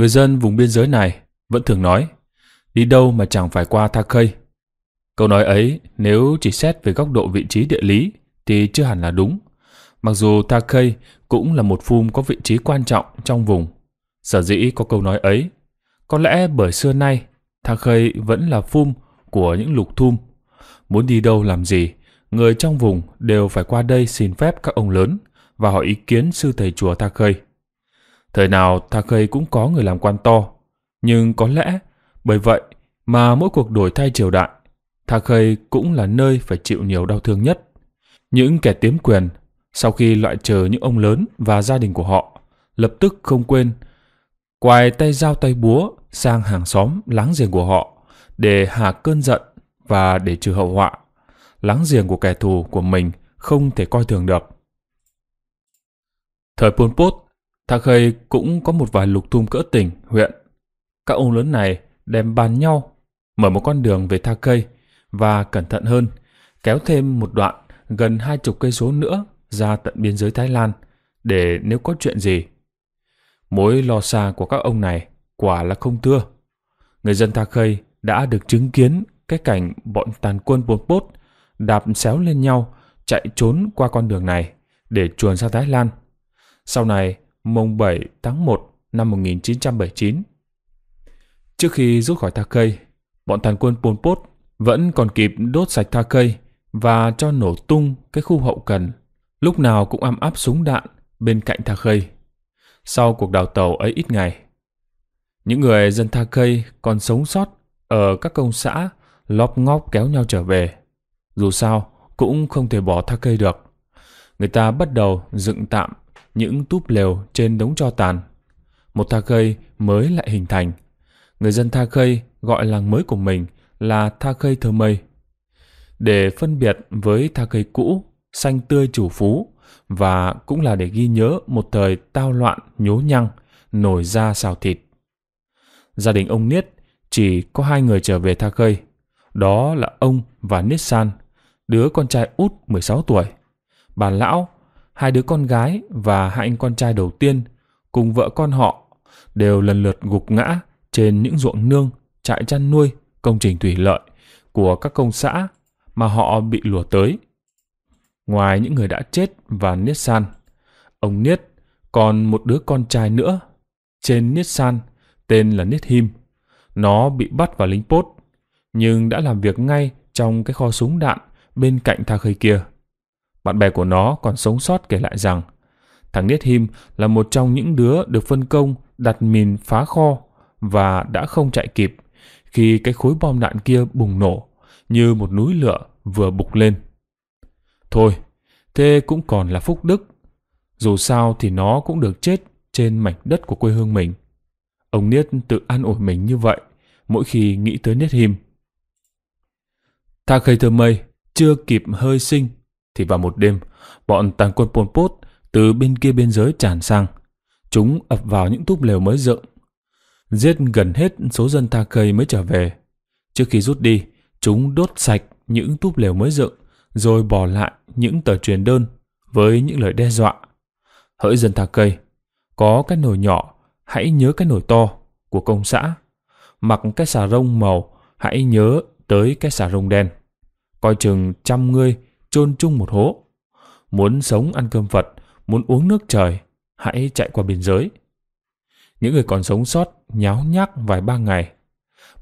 Người dân vùng biên giới này vẫn thường nói, đi đâu mà chẳng phải qua Tha Khây. Câu nói ấy nếu chỉ xét về góc độ vị trí địa lý thì chưa hẳn là đúng. Mặc dù Tha Khây cũng là một phum có vị trí quan trọng trong vùng. Sở dĩ có câu nói ấy, có lẽ bởi xưa nay Tha Khây vẫn là phum của những lục thum. Muốn đi đâu làm gì, người trong vùng đều phải qua đây xin phép các ông lớn và hỏi ý kiến sư thầy chùa Tha Khây. Thời nào Tha Khây cũng có người làm quan to, nhưng có lẽ bởi vậy mà mỗi cuộc đổi thay triều đại, Tha Khây cũng là nơi phải chịu nhiều đau thương nhất. Những kẻ tiếm quyền, sau khi loại trừ những ông lớn và gia đình của họ, lập tức không quên quài tay dao tay búa sang hàng xóm láng giềng của họ để hạ cơn giận và để trừ hậu họa. Láng giềng của kẻ thù của mình không thể coi thường được. Thời Pol Pot, Thạc Khây cũng có một vài lục tum cỡ tỉnh, huyện. Các ông lớn này đem bàn nhau, mở một con đường về Tha Khây và cẩn thận hơn, kéo thêm một đoạn gần hai chục cây số nữa ra tận biên giới Thái Lan để nếu có chuyện gì. Mối lo xa của các ông này quả là không thưa. Người dân Tha Khây đã được chứng kiến cái cảnh bọn tàn quân Pol Bốt đạp xéo lên nhau chạy trốn qua con đường này để chuồn sang Thái Lan. Sau này mùng 7 tháng 1 năm 1979. Trước khi rút khỏi Tha Takei, bọn tàn quân Pol Pot vẫn còn kịp đốt sạch Tha Takei và cho nổ tung cái khu hậu cần, lúc nào cũng am áp súng đạn bên cạnh Tha Takei. Sau cuộc đào tàu ấy ít ngày, những người dân Tha Takei còn sống sót ở các công xã lóp ngóp kéo nhau trở về. Dù sao, cũng không thể bỏ Tha Takei được. Người ta bắt đầu dựng tạm những túp lều trên đống cho tàn. Một tha khơi mới lại hình thành. Người dân tha khơi gọi làng mới của mình là tha khơi thơ mây. Để phân biệt với tha khơi cũ, xanh tươi chủ phú, và cũng là để ghi nhớ một thời tao loạn nhố nhăng, nổi ra xào thịt. Gia đình ông Niết chỉ có hai người trở về tha khơi. Đó là ông và Niết San, đứa con trai út 16 tuổi. Bà lão hai đứa con gái và hai anh con trai đầu tiên cùng vợ con họ đều lần lượt gục ngã trên những ruộng nương, trại chăn nuôi, công trình thủy lợi của các công xã mà họ bị lùa tới. Ngoài những người đã chết và Niết San, ông Niết còn một đứa con trai nữa trên Niết San tên là Niết Him. Nó bị bắt vào lính pốt nhưng đã làm việc ngay trong cái kho súng đạn bên cạnh tha khơi kia. Bạn bè của nó còn sống sót kể lại rằng thằng Niết Him là một trong những đứa được phân công đặt mìn phá kho và đã không chạy kịp khi cái khối bom đạn kia bùng nổ như một núi lửa vừa bục lên. Thôi, thế cũng còn là phúc đức. Dù sao thì nó cũng được chết trên mảnh đất của quê hương mình. Ông Niết tự an ủi mình như vậy mỗi khi nghĩ tới Niết Him. Tha Khây Thơ Mây chưa kịp hơi sinh thì vào một đêm, bọn tàn quân Pol Pot từ bên kia biên giới tràn sang. Chúng ập vào những túp lều mới dựng. Giết gần hết số dân Tha Khây mới trở về. Trước khi rút đi, chúng đốt sạch những túp lều mới dựng, rồi bỏ lại những tờ truyền đơn với những lời đe dọa. Hỡi dân Tha Khây, có cái nồi nhỏ, hãy nhớ cái nồi to của công xã. Mặc cái xà rông màu, hãy nhớ tới cái xà rông đen. Coi chừng trăm ngươi chôn chung một hố. Muốn sống ăn cơm Phật, muốn uống nước trời, hãy chạy qua biên giới. Những người còn sống sót nháo nhác vài ba ngày.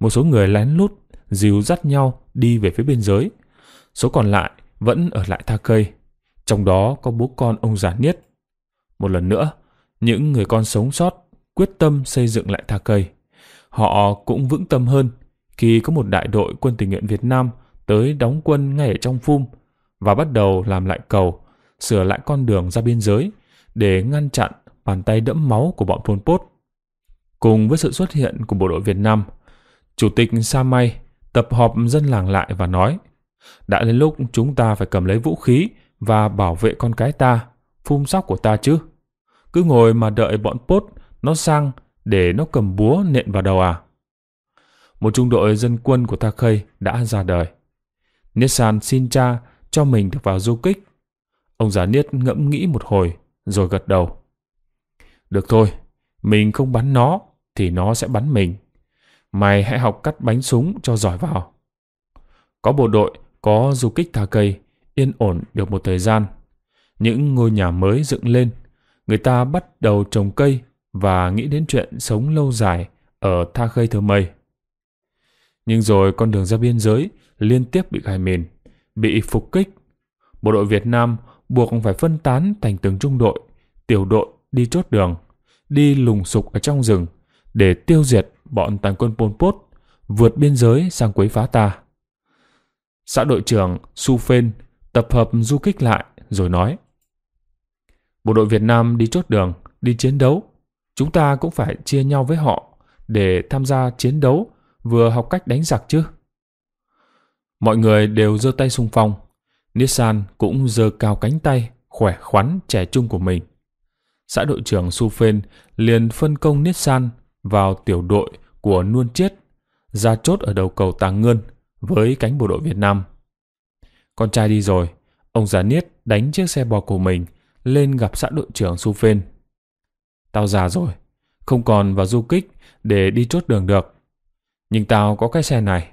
Một số người lén lút, dìu dắt nhau đi về phía biên giới. Số còn lại vẫn ở lại Tha Cây, trong đó có bố con ông già Niết. Một lần nữa, những người con sống sót quyết tâm xây dựng lại Tha Cây. Họ cũng vững tâm hơn khi có một đại đội quân tình nguyện Việt Nam tới đóng quân ngay ở trong phum và bắt đầu làm lại cầu, sửa lại con đường ra biên giới để ngăn chặn bàn tay đẫm máu của bọn Pol Pot. Cùng với sự xuất hiện của bộ đội Việt Nam, Chủ tịch Sa May tập họp dân làng lại và nói đã đến lúc chúng ta phải cầm lấy vũ khí và bảo vệ con cái ta, phun sóc của ta chứ. Cứ ngồi mà đợi bọn Pốt nó sang để nó cầm búa nện vào đầu à. Một trung đội dân quân của Ta Khây đã ra đời. Nissan Sincha cho mình được vào du kích. Ông già Niết ngẫm nghĩ một hồi, rồi gật đầu. Được thôi, mình không bắn nó, thì nó sẽ bắn mình. Mày hãy học cắt bánh súng cho giỏi vào. Có bộ đội, có du kích thà cây, yên ổn được một thời gian. Những ngôi nhà mới dựng lên, người ta bắt đầu trồng cây và nghĩ đến chuyện sống lâu dài ở Tha Khây Thơ Mây. Nhưng rồi con đường ra biên giới liên tiếp bị gài mìn bị phục kích. Bộ đội Việt Nam buộc phải phân tán thành từng trung đội, tiểu đội đi chốt đường, đi lùng sục ở trong rừng để tiêu diệt bọn tàn quân Pol Pot vượt biên giới sang quấy phá ta. Xã đội trưởng Su Phen tập hợp du kích lại rồi nói Bộ đội Việt Nam đi chốt đường, đi chiến đấu. Chúng ta cũng phải chia nhau với họ để tham gia chiến đấu vừa học cách đánh giặc chứ. Mọi người đều giơ tay xung phong. Nissan cũng giơ cao cánh tay, khỏe khoắn trẻ trung của mình. Xã đội trưởng Su Phen liền phân công Nissan vào tiểu đội của Nuôn chết ra chốt ở đầu cầu Tàng Ngân với cánh bộ đội Việt Nam. Con trai đi rồi, ông già Niết đánh chiếc xe bò của mình lên gặp xã đội trưởng Su Phen. Tao già rồi, không còn vào du kích để đi chốt đường được. Nhưng tao có cái xe này.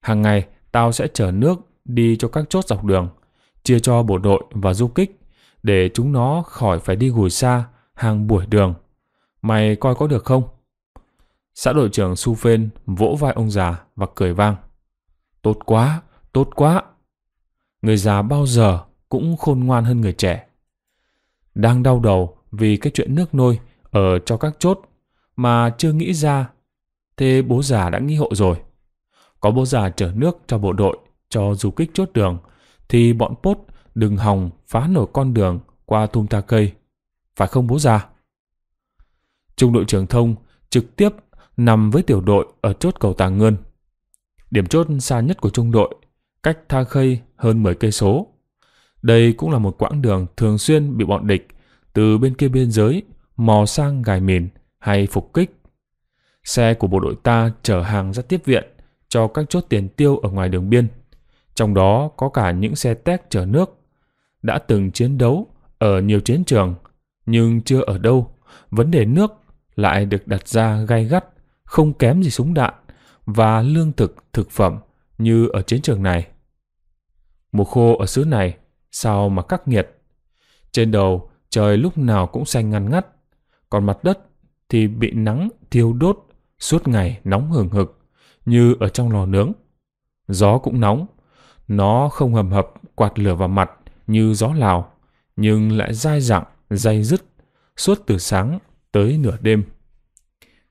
Hàng ngày tao sẽ chở nước đi cho các chốt dọc đường, chia cho bộ đội và du kích, để chúng nó khỏi phải đi gùi xa hàng buổi đường. Mày coi có được không? Xã đội trưởng Su Phên vỗ vai ông già và cười vang. Tốt quá, tốt quá. Người già bao giờ cũng khôn ngoan hơn người trẻ. Đang đau đầu vì cái chuyện nước nôi ở cho các chốt mà chưa nghĩ ra. Thế bố già đã nghĩ hộ rồi có bố già chở nước cho bộ đội, cho du kích chốt đường, thì bọn Pốt đừng hòng phá nổi con đường qua thung ta cây. Phải không bố già? Trung đội trưởng thông trực tiếp nằm với tiểu đội ở chốt cầu Tàng Ngân. Điểm chốt xa nhất của trung đội, cách Tha Khây hơn 10 cây số. Đây cũng là một quãng đường thường xuyên bị bọn địch từ bên kia biên giới mò sang gài mìn hay phục kích. Xe của bộ đội ta chở hàng ra tiếp viện cho các chốt tiền tiêu ở ngoài đường biên. Trong đó có cả những xe téc chở nước đã từng chiến đấu ở nhiều chiến trường nhưng chưa ở đâu. Vấn đề nước lại được đặt ra gay gắt, không kém gì súng đạn và lương thực, thực phẩm như ở chiến trường này. Mùa khô ở xứ này sao mà khắc nghiệt. Trên đầu trời lúc nào cũng xanh ngăn ngắt, còn mặt đất thì bị nắng thiêu đốt suốt ngày nóng hừng hực như ở trong lò nướng. Gió cũng nóng, nó không hầm hập quạt lửa vào mặt như gió Lào, nhưng lại dai dẳng, dây dứt suốt từ sáng tới nửa đêm.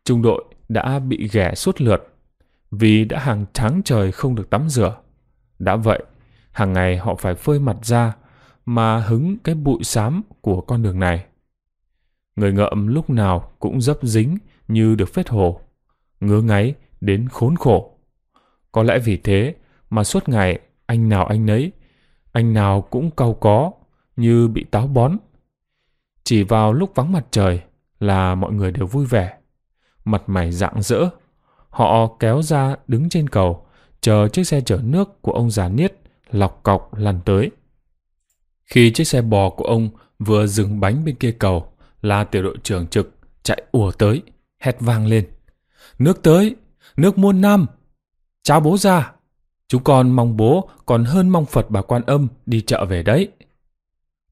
Trung đội đã bị ghẻ suốt lượt vì đã hàng tháng trời không được tắm rửa. Đã vậy, hàng ngày họ phải phơi mặt ra mà hứng cái bụi xám của con đường này. Người ngợm lúc nào cũng dấp dính như được phết hồ. Ngứa ngáy đến khốn khổ. Có lẽ vì thế mà suốt ngày anh nào anh nấy, anh nào cũng cau có như bị táo bón. Chỉ vào lúc vắng mặt trời là mọi người đều vui vẻ, mặt mày rạng rỡ. Họ kéo ra đứng trên cầu, chờ chiếc xe chở nước của ông già Niết lọc cọc lăn tới. Khi chiếc xe bò của ông vừa dừng bánh bên kia cầu là tiểu đội trưởng trực chạy ùa tới, hét vang lên. Nước tới, nước muôn năm. Chào bố già, chúng con mong bố còn hơn mong Phật bà Quan Âm đi chợ về đấy.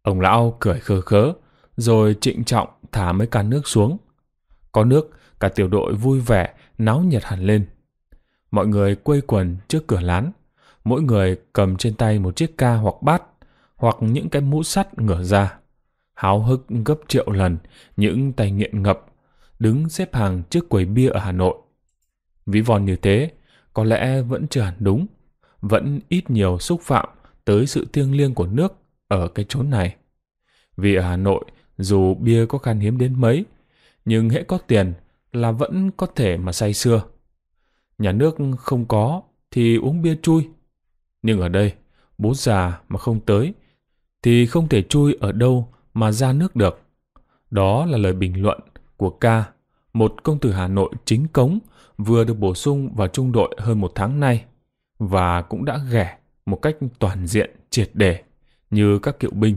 Ông lão cười khơ khớ, rồi trịnh trọng thả mấy can nước xuống. Có nước, cả tiểu đội vui vẻ, náo nhiệt hẳn lên. Mọi người quây quần trước cửa lán, mỗi người cầm trên tay một chiếc ca hoặc bát, hoặc những cái mũ sắt ngửa ra. Háo hức gấp triệu lần, những tay nghiện ngập, đứng xếp hàng trước quầy bia ở Hà Nội. Ví von như thế, có lẽ vẫn chưa hẳn đúng, vẫn ít nhiều xúc phạm tới sự thiêng liêng của nước ở cái chốn này. Vì ở Hà Nội, dù bia có khan hiếm đến mấy, nhưng hễ có tiền là vẫn có thể mà say xưa. Nhà nước không có thì uống bia chui. Nhưng ở đây, bố già mà không tới thì không thể chui ở đâu mà ra nước được. Đó là lời bình luận của ca một công tử Hà Nội chính cống vừa được bổ sung vào trung đội hơn một tháng nay và cũng đã ghẻ một cách toàn diện triệt để như các cựu binh.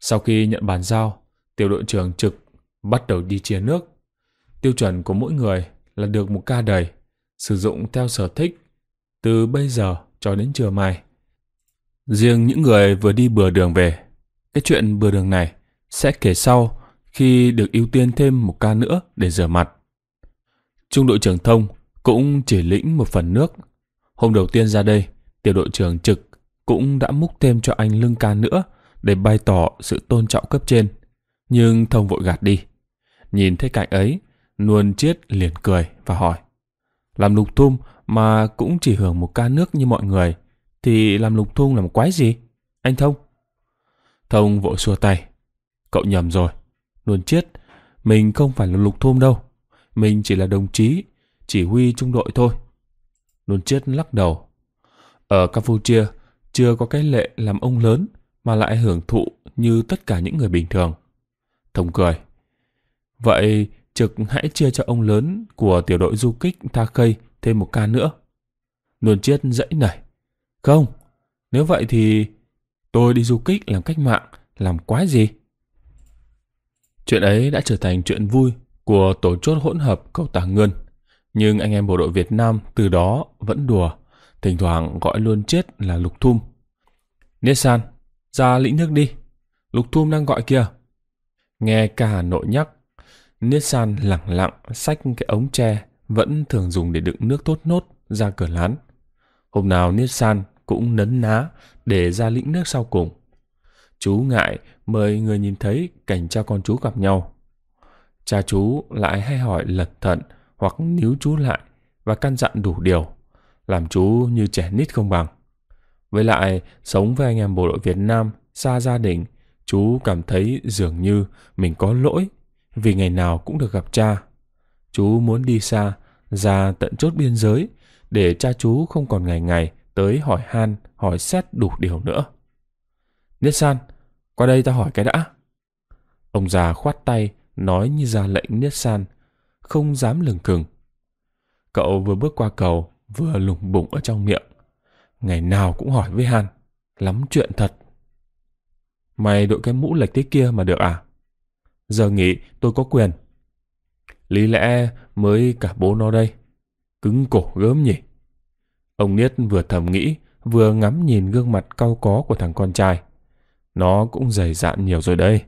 Sau khi nhận bàn giao, tiểu đội trưởng trực bắt đầu đi chia nước. Tiêu chuẩn của mỗi người là được một ca đầy, sử dụng theo sở thích từ bây giờ cho đến trưa mai. Riêng những người vừa đi bừa đường về, cái chuyện bừa đường này sẽ kể sau khi được ưu tiên thêm một ca nữa để rửa mặt. Trung đội trưởng Thông cũng chỉ lĩnh một phần nước. Hôm đầu tiên ra đây, tiểu đội trưởng Trực cũng đã múc thêm cho anh lưng ca nữa để bày tỏ sự tôn trọng cấp trên. Nhưng Thông vội gạt đi. Nhìn thấy cảnh ấy, Nuôn chết liền cười và hỏi. Làm lục thum mà cũng chỉ hưởng một ca nước như mọi người, thì làm lục thum làm quái gì? Anh Thông? Thông vội xua tay. Cậu nhầm rồi. Luôn chết, mình không phải là lục thôm đâu. Mình chỉ là đồng chí, chỉ huy trung đội thôi. Luôn chết lắc đầu. Ở Campuchia, chưa có cái lệ làm ông lớn mà lại hưởng thụ như tất cả những người bình thường. Thông cười. Vậy Trực hãy chia cho ông lớn của tiểu đội du kích Tha Khây thêm một ca nữa. Luôn chết dãy nảy. Không, nếu vậy thì tôi đi du kích làm cách mạng, làm quái gì? Chuyện ấy đã trở thành chuyện vui của tổ chốt hỗn hợp cầu Tà Ngân. Nhưng anh em bộ đội Việt Nam từ đó vẫn đùa, thỉnh thoảng gọi luôn chết là Lục Thum. Nissan, ra lĩnh nước đi. Lục Thum đang gọi kìa. Nghe cả Hà Nội nhắc, Nissan lặng lặng xách cái ống tre vẫn thường dùng để đựng nước tốt nốt ra cửa lán. Hôm nào Nissan cũng nấn ná để ra lĩnh nước sau cùng chú ngại mời người nhìn thấy cảnh cha con chú gặp nhau. Cha chú lại hay hỏi lật thận hoặc níu chú lại và căn dặn đủ điều, làm chú như trẻ nít không bằng. Với lại, sống với anh em bộ đội Việt Nam, xa gia đình, chú cảm thấy dường như mình có lỗi vì ngày nào cũng được gặp cha. Chú muốn đi xa, ra tận chốt biên giới để cha chú không còn ngày ngày tới hỏi han, hỏi xét đủ điều nữa niết qua đây ta hỏi cái đã. Ông già khoát tay, nói như ra lệnh niết không dám lừng cừng. Cậu vừa bước qua cầu, vừa lủng bụng ở trong miệng. Ngày nào cũng hỏi với Han, lắm chuyện thật. Mày đội cái mũ lệch thế kia mà được à? Giờ nghĩ tôi có quyền. Lý lẽ mới cả bố nó đây. Cứng cổ gớm nhỉ. Ông Niết vừa thầm nghĩ, vừa ngắm nhìn gương mặt cau có của thằng con trai. Nó cũng dày dạn nhiều rồi đây.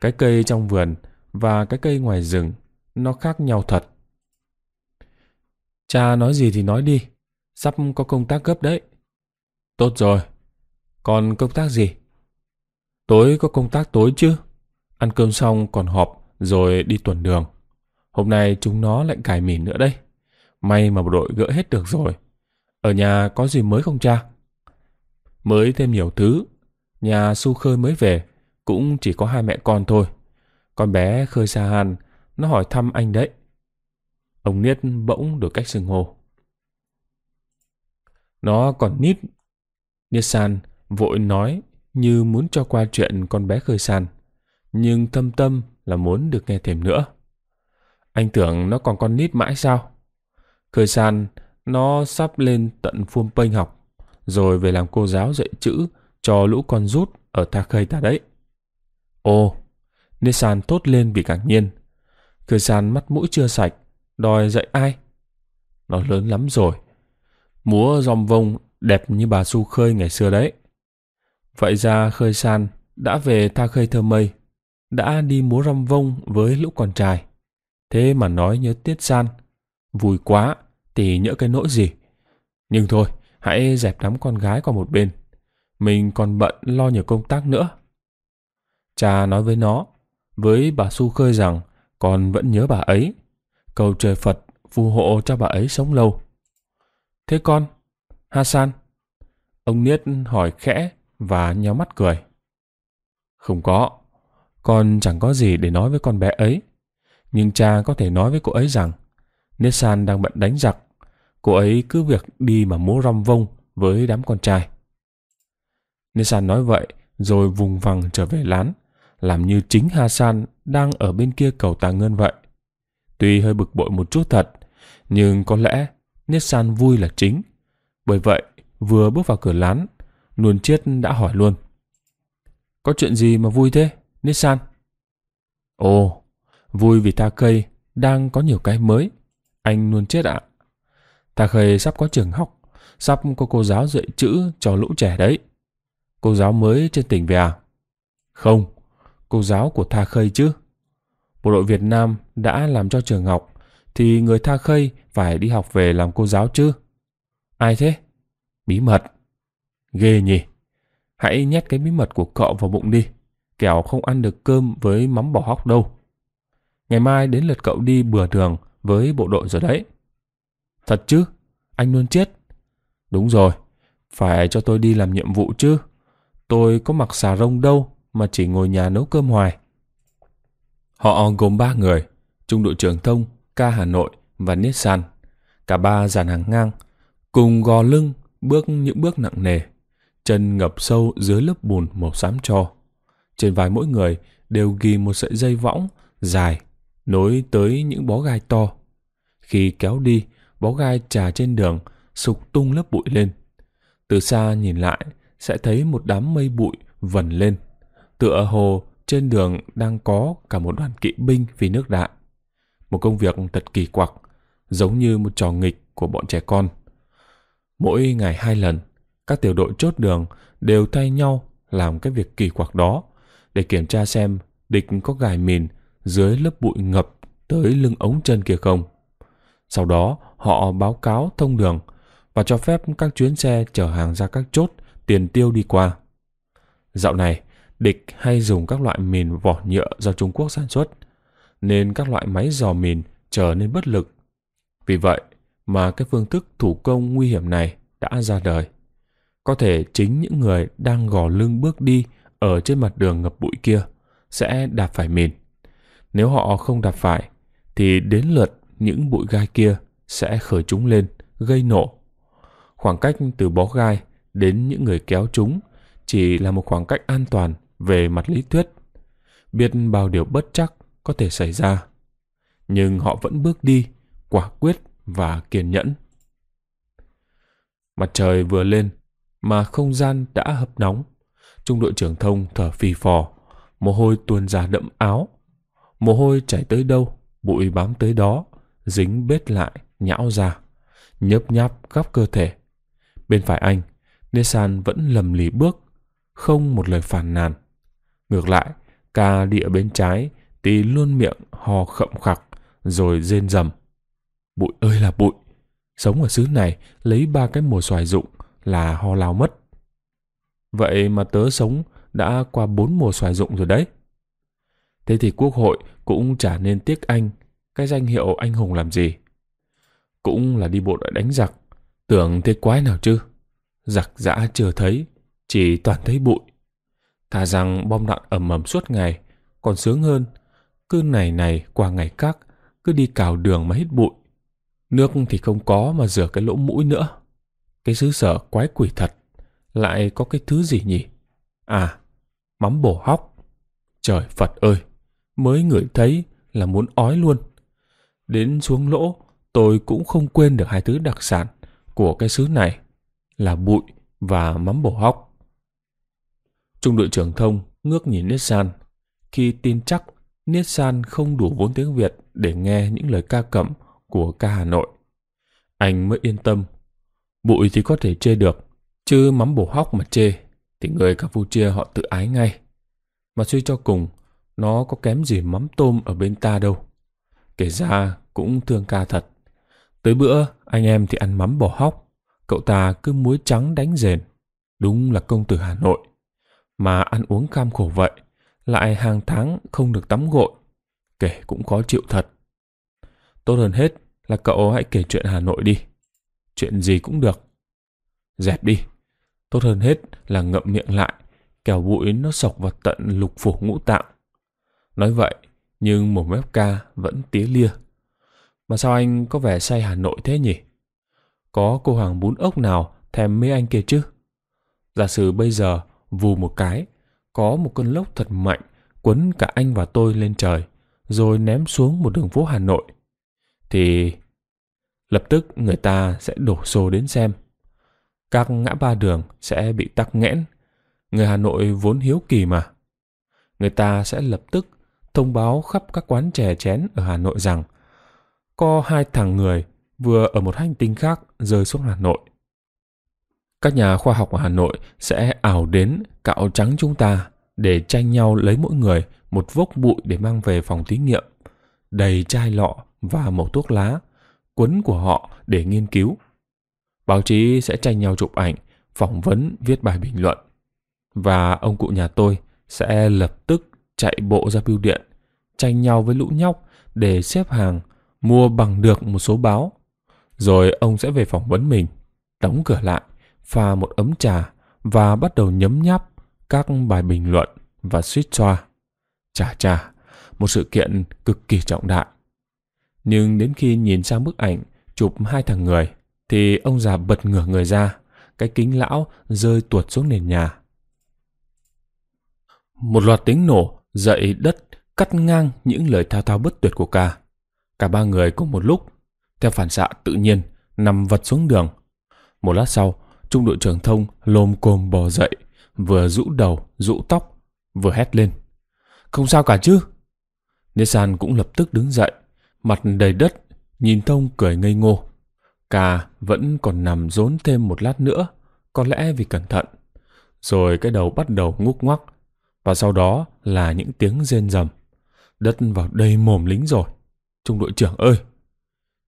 Cái cây trong vườn và cái cây ngoài rừng nó khác nhau thật. Cha nói gì thì nói đi, sắp có công tác gấp đấy. Tốt rồi, còn công tác gì? Tối có công tác tối chứ, ăn cơm xong còn họp rồi đi tuần đường. Hôm nay chúng nó lại cài mìn nữa đây. May mà bộ đội gỡ hết được rồi. Ở nhà có gì mới không cha? Mới thêm nhiều thứ, Nhà su khơi mới về, cũng chỉ có hai mẹ con thôi. Con bé khơi xa hàn, nó hỏi thăm anh đấy. Ông Niết bỗng đổi cách xưng hô. Nó còn nít. Niết San vội nói như muốn cho qua chuyện con bé khơi san nhưng thâm tâm là muốn được nghe thêm nữa. Anh tưởng nó còn con nít mãi sao? Khơi san nó sắp lên tận phuông Penh học, rồi về làm cô giáo dạy chữ cho lũ con rút ở tha khơi ta đấy. Ồ, Nissan tốt lên vì ngạc nhiên. Cười sàn mắt mũi chưa sạch, đòi dạy ai? Nó lớn lắm rồi. Múa dòng vông đẹp như bà su khơi ngày xưa đấy. Vậy ra khơi san đã về tha khơi thơ mây, đã đi múa rong vông với lũ con trai. Thế mà nói nhớ tiết san, vui quá thì nhỡ cái nỗi gì. Nhưng thôi, hãy dẹp đám con gái qua một bên mình còn bận lo nhiều công tác nữa. Cha nói với nó, với bà Su Khơi rằng con vẫn nhớ bà ấy, cầu trời Phật phù hộ cho bà ấy sống lâu. Thế con, Hasan? Ông Niết hỏi khẽ và nhíu mắt cười. Không có, con chẳng có gì để nói với con bé ấy. Nhưng cha có thể nói với cô ấy rằng Niết San đang bận đánh giặc, cô ấy cứ việc đi mà múa rong vông với đám con trai. Nissan nói vậy rồi vùng vằng trở về lán, làm như chính Hasan đang ở bên kia cầu Tà Ngân vậy. Tuy hơi bực bội một chút thật, nhưng có lẽ Nissan vui là chính. Bởi vậy, vừa bước vào cửa lán, Nuôn Chiết đã hỏi luôn. Có chuyện gì mà vui thế, Nissan? Ồ, vui vì ta cây đang có nhiều cái mới. Anh Nuôn Chiết ạ. À. Ta khơi sắp có trường học, sắp có cô giáo dạy chữ cho lũ trẻ đấy. Cô giáo mới trên tỉnh về à? Không, cô giáo của Tha Khây chứ. Bộ đội Việt Nam đã làm cho trường học, thì người Tha Khây phải đi học về làm cô giáo chứ. Ai thế? Bí mật. Ghê nhỉ. Hãy nhét cái bí mật của cậu vào bụng đi. Kẻo không ăn được cơm với mắm bò hóc đâu. Ngày mai đến lượt cậu đi bừa đường với bộ đội rồi đấy. Thật chứ? Anh luôn chết. Đúng rồi. Phải cho tôi đi làm nhiệm vụ chứ. Tôi có mặc xà rông đâu mà chỉ ngồi nhà nấu cơm hoài. Họ gồm ba người, Trung đội trưởng Thông, ca Hà Nội và nissan. Cả ba dàn hàng ngang, cùng gò lưng bước những bước nặng nề, chân ngập sâu dưới lớp bùn màu xám tro. Trên vai mỗi người đều ghi một sợi dây võng dài, nối tới những bó gai to. Khi kéo đi, bó gai trà trên đường sục tung lớp bụi lên. Từ xa nhìn lại, sẽ thấy một đám mây bụi vần lên. Tựa hồ trên đường đang có cả một đoàn kỵ binh vì nước đạn. Một công việc thật kỳ quặc, giống như một trò nghịch của bọn trẻ con. Mỗi ngày hai lần, các tiểu đội chốt đường đều thay nhau làm cái việc kỳ quặc đó để kiểm tra xem địch có gài mìn dưới lớp bụi ngập tới lưng ống chân kia không. Sau đó họ báo cáo thông đường và cho phép các chuyến xe chở hàng ra các chốt tiền tiêu đi qua. Dạo này, địch hay dùng các loại mìn vỏ nhựa do Trung Quốc sản xuất, nên các loại máy dò mìn trở nên bất lực. Vì vậy mà cái phương thức thủ công nguy hiểm này đã ra đời. Có thể chính những người đang gò lưng bước đi ở trên mặt đường ngập bụi kia sẽ đạp phải mìn. Nếu họ không đạp phải, thì đến lượt những bụi gai kia sẽ khởi chúng lên, gây nổ. Khoảng cách từ bó gai đến những người kéo chúng chỉ là một khoảng cách an toàn về mặt lý thuyết biết bao điều bất chắc có thể xảy ra nhưng họ vẫn bước đi quả quyết và kiên nhẫn mặt trời vừa lên mà không gian đã hấp nóng trung đội trưởng thông thở phì phò mồ hôi tuôn ra đẫm áo mồ hôi chảy tới đâu bụi bám tới đó dính bết lại nhão ra nhấp nháp khắp cơ thể bên phải anh Nesan vẫn lầm lì bước, không một lời phản nàn. Ngược lại, ca địa bên trái thì luôn miệng hò khậm khặc rồi rên rầm. Bụi ơi là bụi, sống ở xứ này lấy ba cái mùa xoài rụng là ho lao mất. Vậy mà tớ sống đã qua bốn mùa xoài rụng rồi đấy. Thế thì quốc hội cũng chả nên tiếc anh, cái danh hiệu anh hùng làm gì. Cũng là đi bộ đội đánh giặc, tưởng thế quái nào chứ giặc giã chưa thấy, chỉ toàn thấy bụi. Thà rằng bom đạn ẩm ẩm suốt ngày, còn sướng hơn, cứ này này qua ngày khác, cứ đi cào đường mà hít bụi. Nước thì không có mà rửa cái lỗ mũi nữa. Cái xứ sở quái quỷ thật, lại có cái thứ gì nhỉ? À, mắm bổ hóc. Trời Phật ơi, mới ngửi thấy là muốn ói luôn. Đến xuống lỗ, tôi cũng không quên được hai thứ đặc sản của cái xứ này là bụi và mắm bổ hóc. Trung đội trưởng thông ngước nhìn Nissan khi tin chắc Nissan không đủ vốn tiếng Việt để nghe những lời ca cẩm của ca Hà Nội. Anh mới yên tâm. Bụi thì có thể chê được, chứ mắm bổ hóc mà chê thì người Campuchia họ tự ái ngay. Mà suy cho cùng, nó có kém gì mắm tôm ở bên ta đâu. Kể ra cũng thương ca thật. Tới bữa, anh em thì ăn mắm bổ hóc, cậu ta cứ muối trắng đánh rền. Đúng là công tử Hà Nội. Mà ăn uống cam khổ vậy, lại hàng tháng không được tắm gội. Kể cũng khó chịu thật. Tốt hơn hết là cậu hãy kể chuyện Hà Nội đi. Chuyện gì cũng được. Dẹp đi. Tốt hơn hết là ngậm miệng lại, kẻo bụi nó sọc vào tận lục phủ ngũ tạng. Nói vậy, nhưng một mép ca vẫn tía lia. Mà sao anh có vẻ say Hà Nội thế nhỉ? có cô hàng bún ốc nào thèm mê anh kia chứ? Giả sử bây giờ, vù một cái, có một cơn lốc thật mạnh quấn cả anh và tôi lên trời, rồi ném xuống một đường phố Hà Nội. Thì lập tức người ta sẽ đổ xô đến xem. Các ngã ba đường sẽ bị tắc nghẽn. Người Hà Nội vốn hiếu kỳ mà. Người ta sẽ lập tức thông báo khắp các quán chè chén ở Hà Nội rằng có hai thằng người vừa ở một hành tinh khác rơi xuống Hà Nội. Các nhà khoa học ở Hà Nội sẽ ảo đến cạo trắng chúng ta để tranh nhau lấy mỗi người một vốc bụi để mang về phòng thí nghiệm, đầy chai lọ và một thuốc lá, quấn của họ để nghiên cứu. Báo chí sẽ tranh nhau chụp ảnh, phỏng vấn, viết bài bình luận. Và ông cụ nhà tôi sẽ lập tức chạy bộ ra bưu điện, tranh nhau với lũ nhóc để xếp hàng mua bằng được một số báo rồi ông sẽ về phỏng vấn mình, đóng cửa lại, pha một ấm trà và bắt đầu nhấm nháp các bài bình luận và suýt xoa. Chà chà, một sự kiện cực kỳ trọng đại. Nhưng đến khi nhìn sang bức ảnh chụp hai thằng người, thì ông già bật ngửa người ra, cái kính lão rơi tuột xuống nền nhà. Một loạt tiếng nổ dậy đất cắt ngang những lời thao thao bất tuyệt của ca. Cả ba người cùng một lúc theo phản xạ tự nhiên nằm vật xuống đường. Một lát sau, trung đội trưởng thông lồm cồm bò dậy, vừa rũ đầu, rũ tóc, vừa hét lên. Không sao cả chứ? Nissan cũng lập tức đứng dậy, mặt đầy đất, nhìn thông cười ngây ngô. Cà vẫn còn nằm rốn thêm một lát nữa, có lẽ vì cẩn thận. Rồi cái đầu bắt đầu ngúc ngoắc, và sau đó là những tiếng rên rầm. Đất vào đây mồm lính rồi. Trung đội trưởng ơi!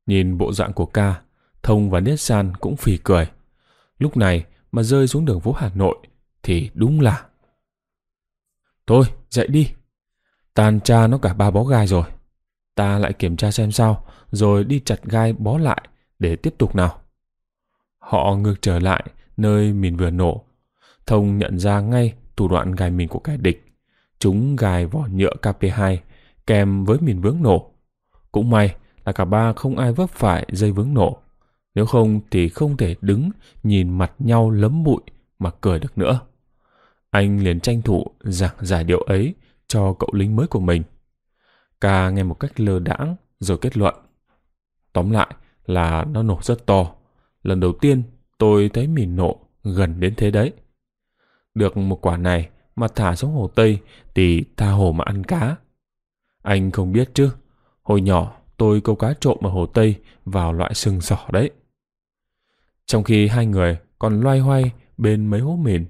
Nhìn bộ dạng của ca, Thông và Niết San cũng phì cười. Lúc này mà rơi xuống đường phố Hà Nội thì đúng là... Thôi, dậy đi. Tàn tra nó cả ba bó gai rồi. Ta lại kiểm tra xem sao, rồi đi chặt gai bó lại để tiếp tục nào. Họ ngược trở lại nơi mình vừa nổ. Thông nhận ra ngay thủ đoạn gài mình của kẻ địch. Chúng gài vỏ nhựa KP2 kèm với mìn vướng nổ. Cũng may là cả ba không ai vấp phải dây vướng nổ. Nếu không thì không thể đứng nhìn mặt nhau lấm bụi mà cười được nữa. Anh liền tranh thủ giảng giải điều ấy cho cậu lính mới của mình. Ca nghe một cách lơ đãng rồi kết luận. Tóm lại là nó nổ rất to. Lần đầu tiên tôi thấy mìn nổ gần đến thế đấy. Được một quả này mà thả xuống hồ Tây thì tha hồ mà ăn cá. Anh không biết chứ, hồi nhỏ tôi câu cá trộm ở Hồ Tây vào loại sừng sỏ đấy. Trong khi hai người còn loay hoay bên mấy hố mìn,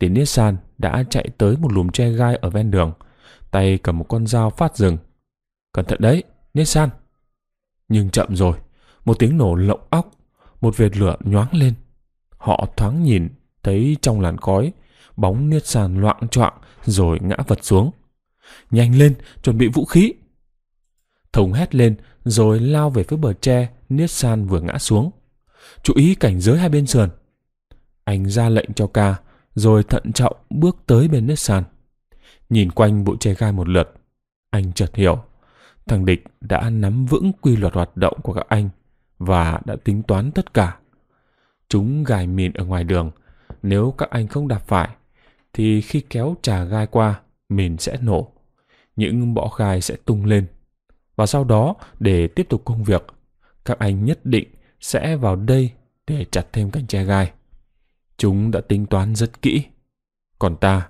thì Nissan đã chạy tới một lùm tre gai ở ven đường, tay cầm một con dao phát rừng. Cẩn thận đấy, Nissan! Nhưng chậm rồi, một tiếng nổ lộng óc, một vệt lửa nhoáng lên. Họ thoáng nhìn, thấy trong làn khói, bóng Nissan loạn choạng rồi ngã vật xuống. Nhanh lên, chuẩn bị vũ khí, thùng hét lên rồi lao về phía bờ tre Niết San vừa ngã xuống. Chú ý cảnh giới hai bên sườn. Anh ra lệnh cho ca rồi thận trọng bước tới bên Niết San. Nhìn quanh bộ tre gai một lượt, anh chợt hiểu. Thằng địch đã nắm vững quy luật hoạt động của các anh và đã tính toán tất cả. Chúng gài mìn ở ngoài đường, nếu các anh không đạp phải, thì khi kéo trà gai qua, mìn sẽ nổ. Những bọ gai sẽ tung lên, và sau đó để tiếp tục công việc, các anh nhất định sẽ vào đây để chặt thêm cành tre gai. Chúng đã tính toán rất kỹ. Còn ta,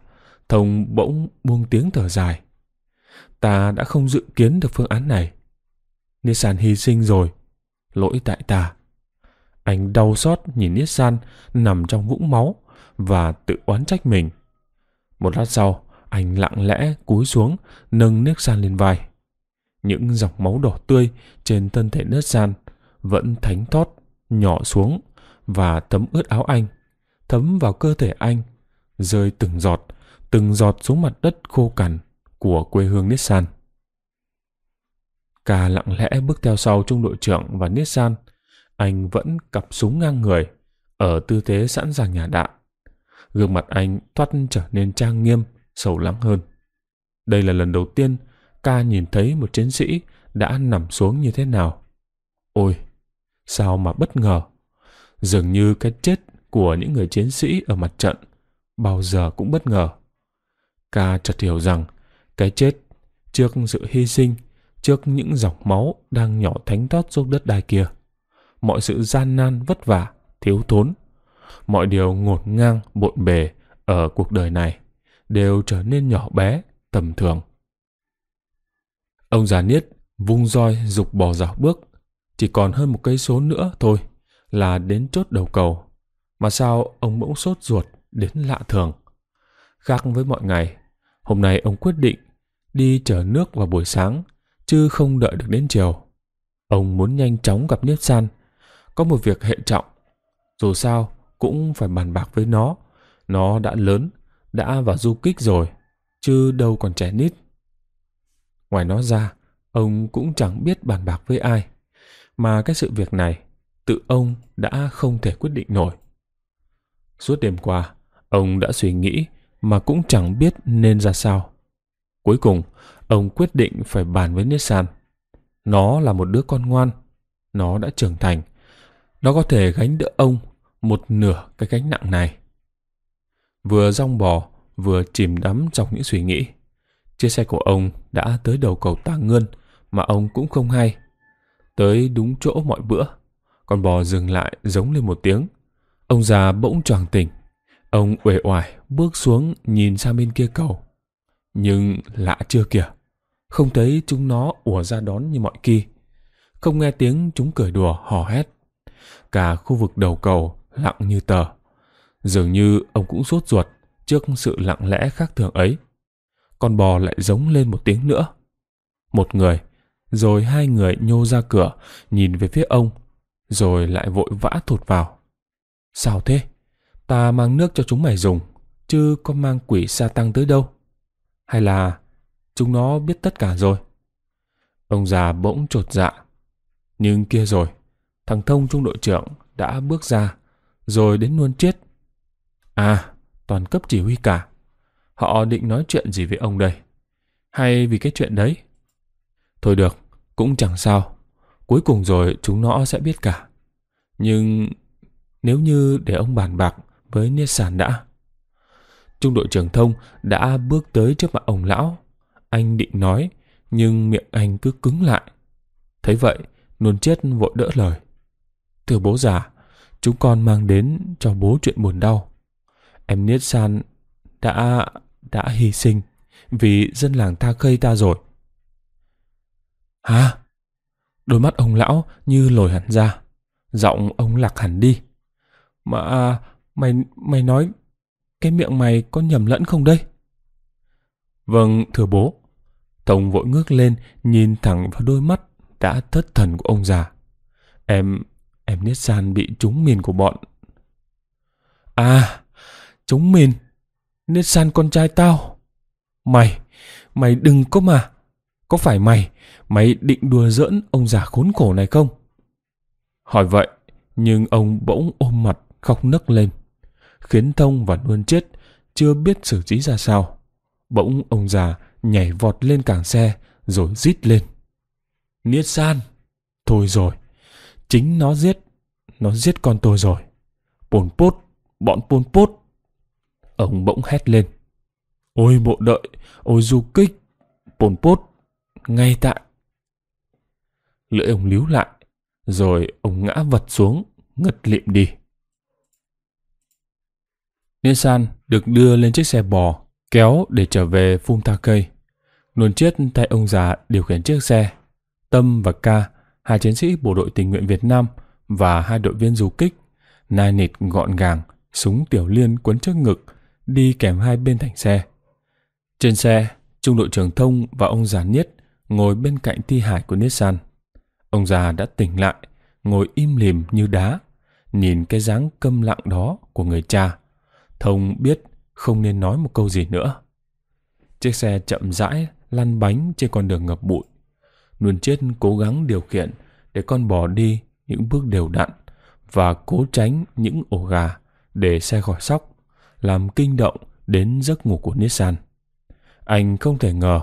Thông bỗng buông tiếng thở dài. Ta đã không dự kiến được phương án này. Nissan hy sinh rồi, lỗi tại ta. Anh đau xót nhìn Nissan nằm trong vũng máu và tự oán trách mình. Một lát sau, anh lặng lẽ cúi xuống, nâng Nissan lên vai những dòng máu đỏ tươi trên thân thể nớt gian vẫn thánh thót nhỏ xuống và thấm ướt áo anh thấm vào cơ thể anh rơi từng giọt từng giọt xuống mặt đất khô cằn của quê hương niết san ca lặng lẽ bước theo sau trung đội trưởng và niết san anh vẫn cặp súng ngang người ở tư thế sẵn sàng nhà đạn gương mặt anh thoát trở nên trang nghiêm sầu lắng hơn đây là lần đầu tiên ca nhìn thấy một chiến sĩ đã nằm xuống như thế nào. Ôi, sao mà bất ngờ. Dường như cái chết của những người chiến sĩ ở mặt trận bao giờ cũng bất ngờ. Ca chợt hiểu rằng cái chết trước sự hy sinh, trước những dòng máu đang nhỏ thánh tót xuống đất đai kia. Mọi sự gian nan vất vả, thiếu thốn, mọi điều ngổn ngang bộn bề ở cuộc đời này đều trở nên nhỏ bé, tầm thường. Ông già Niết vung roi dục bò dạo bước. Chỉ còn hơn một cây số nữa thôi là đến chốt đầu cầu. Mà sao ông bỗng sốt ruột đến lạ thường. Khác với mọi ngày, hôm nay ông quyết định đi chở nước vào buổi sáng chứ không đợi được đến chiều. Ông muốn nhanh chóng gặp Niết San. Có một việc hệ trọng. Dù sao cũng phải bàn bạc với nó. Nó đã lớn, đã vào du kích rồi, chứ đâu còn trẻ nít. Ngoài nó ra, ông cũng chẳng biết bàn bạc với ai. Mà cái sự việc này, tự ông đã không thể quyết định nổi. Suốt đêm qua, ông đã suy nghĩ mà cũng chẳng biết nên ra sao. Cuối cùng, ông quyết định phải bàn với Nissan. Nó là một đứa con ngoan, nó đã trưởng thành. Nó có thể gánh đỡ ông một nửa cái gánh nặng này. Vừa rong bò, vừa chìm đắm trong những suy nghĩ. Chiếc xe của ông đã tới đầu cầu Tà Ngươn mà ông cũng không hay. Tới đúng chỗ mọi bữa, con bò dừng lại giống lên một tiếng. Ông già bỗng choàng tỉnh. Ông uể oải bước xuống nhìn sang bên kia cầu. Nhưng lạ chưa kìa, không thấy chúng nó ùa ra đón như mọi kỳ. Không nghe tiếng chúng cười đùa hò hét. Cả khu vực đầu cầu lặng như tờ. Dường như ông cũng sốt ruột trước sự lặng lẽ khác thường ấy con bò lại giống lên một tiếng nữa. Một người, rồi hai người nhô ra cửa, nhìn về phía ông, rồi lại vội vã thụt vào. Sao thế? Ta mang nước cho chúng mày dùng, chứ có mang quỷ sa tăng tới đâu. Hay là chúng nó biết tất cả rồi? Ông già bỗng trột dạ. Nhưng kia rồi, thằng thông trung đội trưởng đã bước ra, rồi đến luôn chết. À, toàn cấp chỉ huy cả. Họ định nói chuyện gì với ông đây? Hay vì cái chuyện đấy? Thôi được, cũng chẳng sao. Cuối cùng rồi chúng nó sẽ biết cả. Nhưng nếu như để ông bàn bạc với Nissan đã. Trung đội trưởng thông đã bước tới trước mặt ông lão. Anh định nói, nhưng miệng anh cứ cứng lại. Thấy vậy, nôn chết vội đỡ lời. Thưa bố già, chúng con mang đến cho bố chuyện buồn đau. Em Nissan đã đã hy sinh vì dân làng ta khây ta rồi. Hả? Đôi mắt ông lão như lồi hẳn ra, giọng ông lạc hẳn đi. Mà mày mày nói cái miệng mày có nhầm lẫn không đây? Vâng, thưa bố. Tông vội ngước lên nhìn thẳng vào đôi mắt đã thất thần của ông già. Em em Niết San bị trúng mìn của bọn. À, trúng mìn. Nessan con trai tao. Mày, mày đừng có mà. Có phải mày, mày định đùa giỡn ông già khốn khổ này không? Hỏi vậy, nhưng ông bỗng ôm mặt khóc nấc lên. Khiến Thông và Nuân chết, chưa biết xử trí ra sao. Bỗng ông già nhảy vọt lên càng xe, rồi rít lên. Niết san! Thôi rồi, chính nó giết, nó giết con tôi rồi. Pol Pot, bọn Pol Pot, Ông bỗng hét lên. Ôi bộ đội, ôi du kích, bồn pốt, ngay tại. Lưỡi ông líu lại, rồi ông ngã vật xuống, ngất liệm đi. Nisan được đưa lên chiếc xe bò, kéo để trở về Phung Tha Cây. Nuôn chết, thay ông già điều khiển chiếc xe. Tâm và Ca, hai chiến sĩ bộ đội tình nguyện Việt Nam và hai đội viên du kích, nai nịt gọn gàng, súng tiểu liên quấn trước ngực, đi kèm hai bên thành xe. Trên xe, Trung đội trưởng Thông và ông già Niết ngồi bên cạnh thi hải của Nissan. Ông già đã tỉnh lại, ngồi im lìm như đá, nhìn cái dáng câm lặng đó của người cha. Thông biết không nên nói một câu gì nữa. Chiếc xe chậm rãi lăn bánh trên con đường ngập bụi. Nuôn chết cố gắng điều khiển để con bò đi những bước đều đặn và cố tránh những ổ gà để xe khỏi sóc làm kinh động đến giấc ngủ của Nissan. Anh không thể ngờ,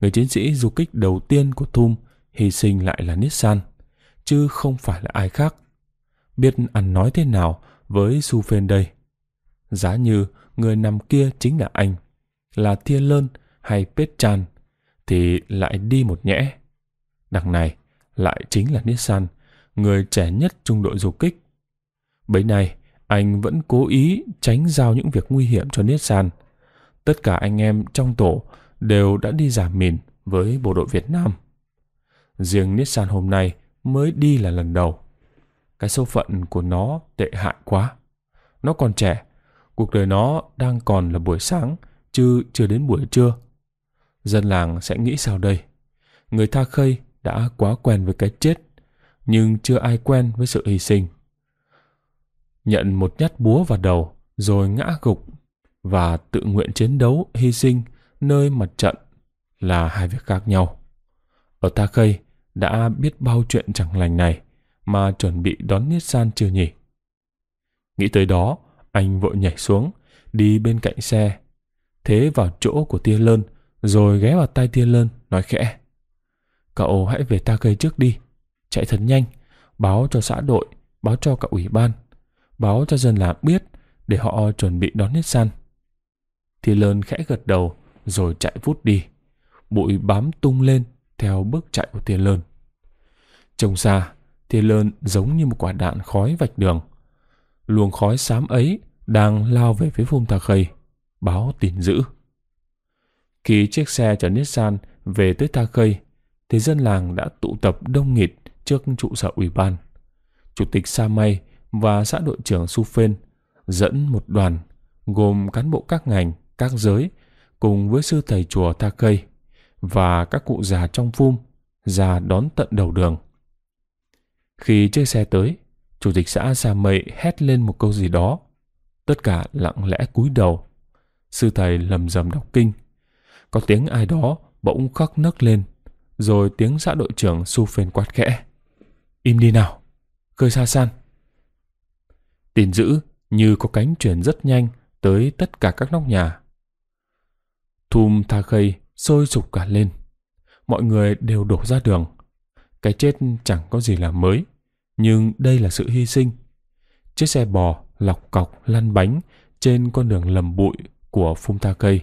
người chiến sĩ du kích đầu tiên của Thum hy sinh lại là Nissan, chứ không phải là ai khác. Biết ăn nói thế nào với Su Phen đây. Giá như người nằm kia chính là anh, là Thiên Lơn hay Pết Chan, thì lại đi một nhẽ. Đằng này lại chính là Nissan, người trẻ nhất trung đội du kích. Bấy nay, anh vẫn cố ý tránh giao những việc nguy hiểm cho Nissan. Tất cả anh em trong tổ đều đã đi giảm mìn với bộ đội Việt Nam. Riêng Nissan hôm nay mới đi là lần đầu. Cái số phận của nó tệ hại quá. Nó còn trẻ, cuộc đời nó đang còn là buổi sáng, chứ chưa đến buổi trưa. Dân làng sẽ nghĩ sao đây? Người tha khây đã quá quen với cái chết, nhưng chưa ai quen với sự hy sinh nhận một nhát búa vào đầu rồi ngã gục và tự nguyện chiến đấu hy sinh nơi mặt trận là hai việc khác nhau. Ở ta khây đã biết bao chuyện chẳng lành này mà chuẩn bị đón Niết San chưa nhỉ? Nghĩ tới đó, anh vội nhảy xuống, đi bên cạnh xe, thế vào chỗ của tia lơn, rồi ghé vào tai tia lơn, nói khẽ. Cậu hãy về ta cây trước đi, chạy thật nhanh, báo cho xã đội, báo cho cả ủy ban, báo cho dân làng biết để họ chuẩn bị đón hết săn. Thiên Lớn khẽ gật đầu rồi chạy vút đi. Bụi bám tung lên theo bước chạy của thiên Lớn. Trông xa, thiên Lớn giống như một quả đạn khói vạch đường. Luồng khói xám ấy đang lao về phía phum tà khây, báo tin dữ. Khi chiếc xe chở Nissan về tới Tha Khây, thì dân làng đã tụ tập đông nghịt trước trụ sở ủy ban. Chủ tịch Sa May và xã đội trưởng Su Phên dẫn một đoàn gồm cán bộ các ngành, các giới cùng với sư thầy chùa Tha Cây và các cụ già trong phum ra đón tận đầu đường. Khi chiếc xe tới, chủ tịch xã Sa Mây hét lên một câu gì đó. Tất cả lặng lẽ cúi đầu. Sư thầy lầm rầm đọc kinh. Có tiếng ai đó bỗng khóc nấc lên, rồi tiếng xã đội trưởng Su Phên quát khẽ. Im đi nào, khơi xa san. Tin dữ như có cánh truyền rất nhanh tới tất cả các nóc nhà. Thum tha khây sôi sục cả lên. Mọi người đều đổ ra đường. Cái chết chẳng có gì là mới, nhưng đây là sự hy sinh. Chiếc xe bò lọc cọc lăn bánh trên con đường lầm bụi của Phung Tha Cây.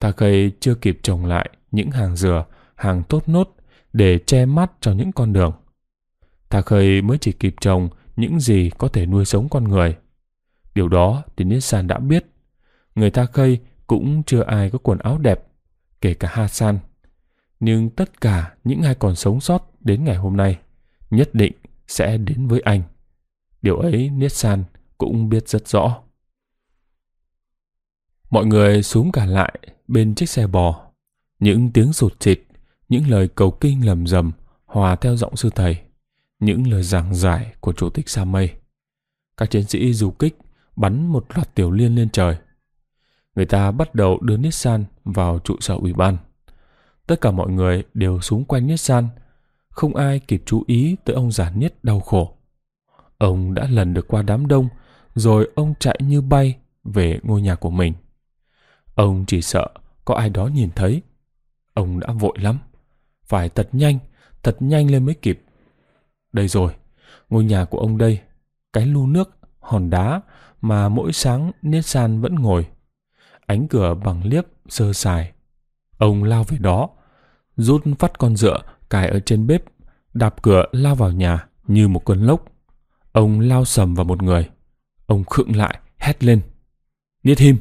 Tha Cây chưa kịp trồng lại những hàng dừa, hàng tốt nốt để che mắt cho những con đường. Tha Cây mới chỉ kịp trồng những gì có thể nuôi sống con người. Điều đó thì Nissan đã biết. Người ta khây cũng chưa ai có quần áo đẹp, kể cả Hassan. Nhưng tất cả những ai còn sống sót đến ngày hôm nay nhất định sẽ đến với anh. Điều ấy Nissan cũng biết rất rõ. Mọi người xuống cả lại bên chiếc xe bò. Những tiếng sụt chịt, những lời cầu kinh lầm rầm hòa theo giọng sư thầy những lời giảng giải của chủ tịch Sa Mây. Các chiến sĩ du kích bắn một loạt tiểu liên lên trời. Người ta bắt đầu đưa Nissan vào trụ sở ủy ban. Tất cả mọi người đều súng quanh Nissan, không ai kịp chú ý tới ông già Niết đau khổ. Ông đã lần được qua đám đông, rồi ông chạy như bay về ngôi nhà của mình. Ông chỉ sợ có ai đó nhìn thấy. Ông đã vội lắm, phải thật nhanh, thật nhanh lên mới kịp. Đây rồi, ngôi nhà của ông đây, cái lu nước, hòn đá mà mỗi sáng San vẫn ngồi. Ánh cửa bằng liếp sơ sài. Ông lao về đó, rút phát con dựa cài ở trên bếp, đạp cửa lao vào nhà như một cơn lốc. Ông lao sầm vào một người. Ông khựng lại, hét lên. Niết him,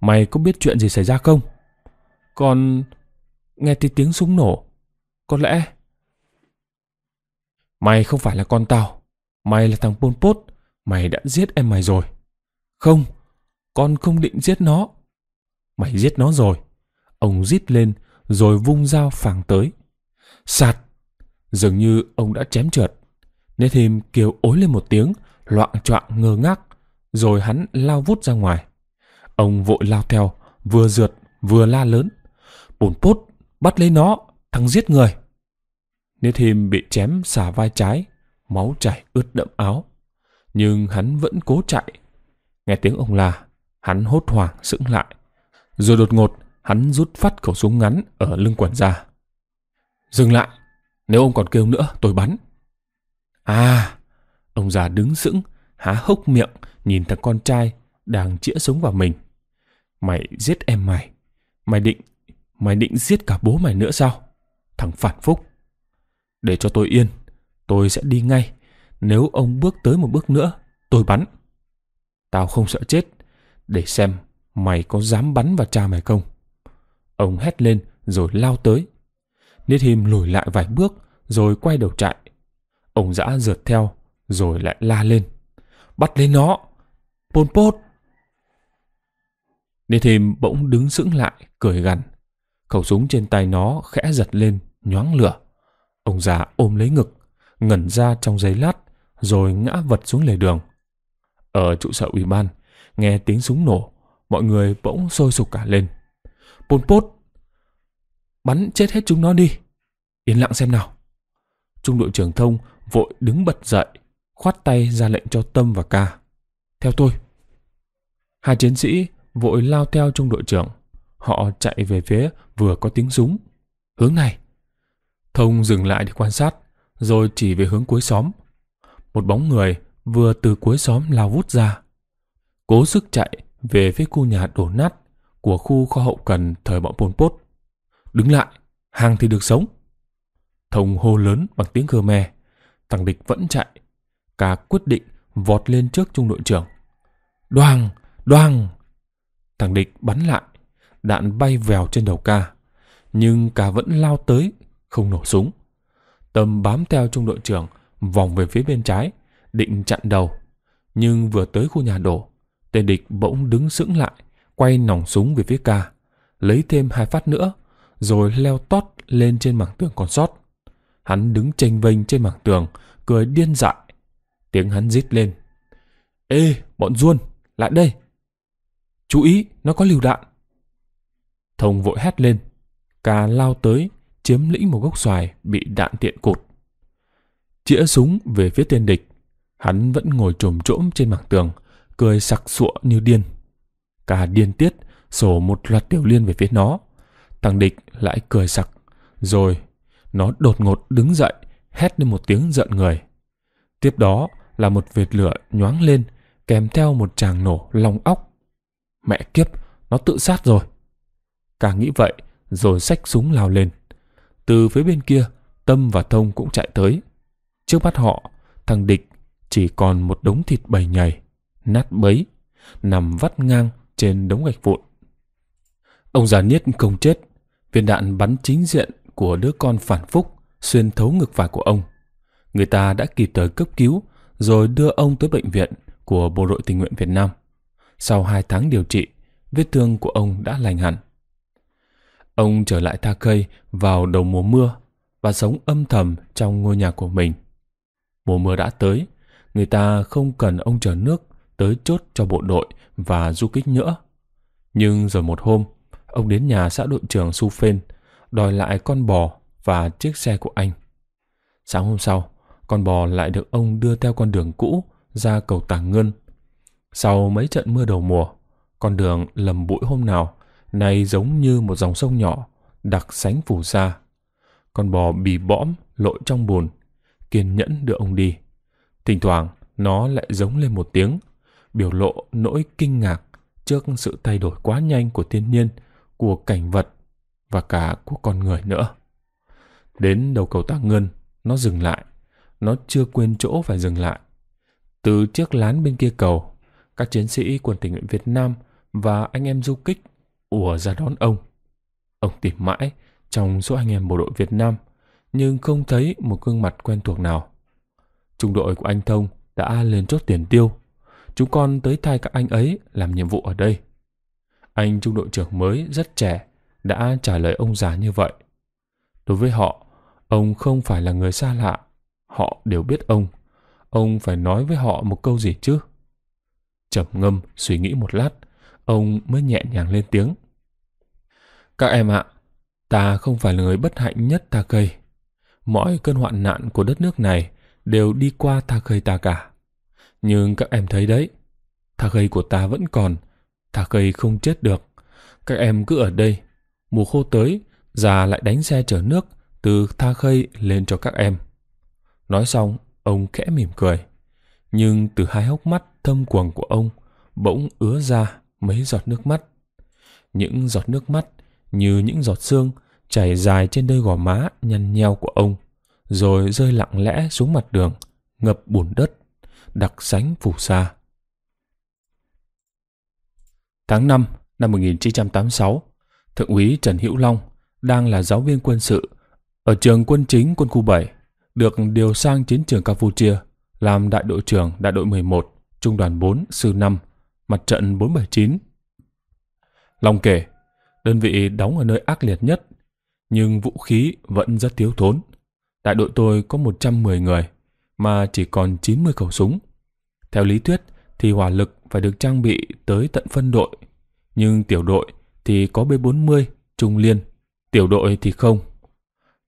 mày có biết chuyện gì xảy ra không? Con nghe thấy tiếng súng nổ. Có lẽ Mày không phải là con tao. Mày là thằng Pol Pot. Mày đã giết em mày rồi. Không, con không định giết nó. Mày giết nó rồi. Ông rít lên rồi vung dao phảng tới. Sạt! Dường như ông đã chém trượt. thêm kêu ối lên một tiếng, loạn choạng ngơ ngác, rồi hắn lao vút ra ngoài. Ông vội lao theo, vừa rượt, vừa la lớn. Bồn pốt, bắt lấy nó, thằng giết người. Nếu thêm bị chém xả vai trái, máu chảy ướt đẫm áo. Nhưng hắn vẫn cố chạy. Nghe tiếng ông la, hắn hốt hoảng sững lại. Rồi đột ngột, hắn rút phát khẩu súng ngắn ở lưng quần ra. Dừng lại, nếu ông còn kêu nữa tôi bắn. À, ông già đứng sững, há hốc miệng nhìn thằng con trai đang chĩa súng vào mình. Mày giết em mày, mày định, mày định giết cả bố mày nữa sao? Thằng phản phúc. Để cho tôi yên, tôi sẽ đi ngay. Nếu ông bước tới một bước nữa, tôi bắn. Tao không sợ chết, để xem mày có dám bắn vào cha mày không. Ông hét lên rồi lao tới. him lùi lại vài bước rồi quay đầu chạy. Ông dã rượt theo rồi lại la lên. Bắt lấy nó! Pol Pot! him bỗng đứng sững lại, cười gằn. Khẩu súng trên tay nó khẽ giật lên, nhoáng lửa. Ông già ôm lấy ngực, ngẩn ra trong giấy lát, rồi ngã vật xuống lề đường. Ở trụ sở ủy ban, nghe tiếng súng nổ, mọi người bỗng sôi sục cả lên. Pol Pot! Bắn chết hết chúng nó đi! Yên lặng xem nào! Trung đội trưởng thông vội đứng bật dậy, khoát tay ra lệnh cho Tâm và Ca. Theo tôi! Hai chiến sĩ vội lao theo trung đội trưởng. Họ chạy về phía vừa có tiếng súng. Hướng này! Thông dừng lại để quan sát, rồi chỉ về hướng cuối xóm. Một bóng người vừa từ cuối xóm lao vút ra. Cố sức chạy về phía khu nhà đổ nát của khu kho hậu cần thời bọn Pol Pot. Đứng lại, hàng thì được sống. Thông hô lớn bằng tiếng Khmer, thằng địch vẫn chạy. Cả quyết định vọt lên trước trung đội trưởng. Đoàng, đoàng! Thằng địch bắn lại, đạn bay vèo trên đầu ca. Nhưng cả vẫn lao tới không nổ súng. Tâm bám theo trung đội trưởng, vòng về phía bên trái, định chặn đầu. Nhưng vừa tới khu nhà đổ, tên địch bỗng đứng sững lại, quay nòng súng về phía ca, lấy thêm hai phát nữa, rồi leo tót lên trên mảng tường còn sót. Hắn đứng chênh vênh trên mảng tường, cười điên dại. Tiếng hắn rít lên. Ê, bọn Duôn, lại đây. Chú ý, nó có lưu đạn. Thông vội hét lên. Ca lao tới, chiếm lĩnh một gốc xoài bị đạn tiện cột. Chĩa súng về phía tên địch, hắn vẫn ngồi trồm trỗm trên mảng tường, cười sặc sụa như điên. Cả điên tiết sổ một loạt tiểu liên về phía nó. Thằng địch lại cười sặc, rồi nó đột ngột đứng dậy, hét lên một tiếng giận người. Tiếp đó là một vệt lửa nhoáng lên, kèm theo một tràng nổ lòng óc. Mẹ kiếp, nó tự sát rồi. Càng nghĩ vậy, rồi xách súng lao lên. Từ phía bên kia, Tâm và Thông cũng chạy tới. Trước mắt họ, thằng địch chỉ còn một đống thịt bầy nhầy, nát bấy, nằm vắt ngang trên đống gạch vụn. Ông già Niết không chết, viên đạn bắn chính diện của đứa con phản phúc xuyên thấu ngực phải của ông. Người ta đã kịp thời cấp cứu rồi đưa ông tới bệnh viện của Bộ đội Tình nguyện Việt Nam. Sau hai tháng điều trị, vết thương của ông đã lành hẳn. Ông trở lại tha cây vào đầu mùa mưa và sống âm thầm trong ngôi nhà của mình. Mùa mưa đã tới, người ta không cần ông chở nước tới chốt cho bộ đội và du kích nữa. Nhưng rồi một hôm, ông đến nhà xã đội trưởng Su Phên đòi lại con bò và chiếc xe của anh. Sáng hôm sau, con bò lại được ông đưa theo con đường cũ ra cầu Tàng Ngân. Sau mấy trận mưa đầu mùa, con đường lầm bụi hôm nào nay giống như một dòng sông nhỏ, đặc sánh phủ xa. Con bò bì bõm lội trong bùn, kiên nhẫn đưa ông đi. Thỉnh thoảng, nó lại giống lên một tiếng, biểu lộ nỗi kinh ngạc trước sự thay đổi quá nhanh của thiên nhiên, của cảnh vật và cả của con người nữa. Đến đầu cầu Tà Ngân, nó dừng lại. Nó chưa quên chỗ phải dừng lại. Từ chiếc lán bên kia cầu, các chiến sĩ quân tình nguyện Việt Nam và anh em du kích ùa ra đón ông. Ông tìm mãi trong số anh em bộ đội Việt Nam, nhưng không thấy một gương mặt quen thuộc nào. Trung đội của anh Thông đã lên chốt tiền tiêu. Chúng con tới thay các anh ấy làm nhiệm vụ ở đây. Anh trung đội trưởng mới rất trẻ đã trả lời ông già như vậy. Đối với họ, ông không phải là người xa lạ. Họ đều biết ông. Ông phải nói với họ một câu gì chứ? Chậm ngâm, suy nghĩ một lát, ông mới nhẹ nhàng lên tiếng. Các em ạ, ta không phải là người bất hạnh nhất ta cây. Mọi cơn hoạn nạn của đất nước này đều đi qua ta cây ta cả. Nhưng các em thấy đấy, ta cây của ta vẫn còn, ta cây không chết được. Các em cứ ở đây, mùa khô tới, già lại đánh xe chở nước từ tha khây lên cho các em. Nói xong, ông khẽ mỉm cười. Nhưng từ hai hốc mắt thâm quầng của ông bỗng ứa ra mấy giọt nước mắt. Những giọt nước mắt như những giọt sương chảy dài trên đôi gò má nhăn nheo của ông, rồi rơi lặng lẽ xuống mặt đường, ngập bùn đất, đặc sánh phù sa. Tháng 5 năm 1986, Thượng úy Trần Hữu Long đang là giáo viên quân sự ở trường quân chính quân khu 7, được điều sang chiến trường Campuchia làm đại đội trưởng đại đội 11, trung đoàn 4, sư 5, mặt trận 479. Long kể, đơn vị đóng ở nơi ác liệt nhất, nhưng vũ khí vẫn rất thiếu thốn. Đại đội tôi có 110 người, mà chỉ còn 90 khẩu súng. Theo lý thuyết thì hỏa lực phải được trang bị tới tận phân đội, nhưng tiểu đội thì có B40, trung liên, tiểu đội thì không.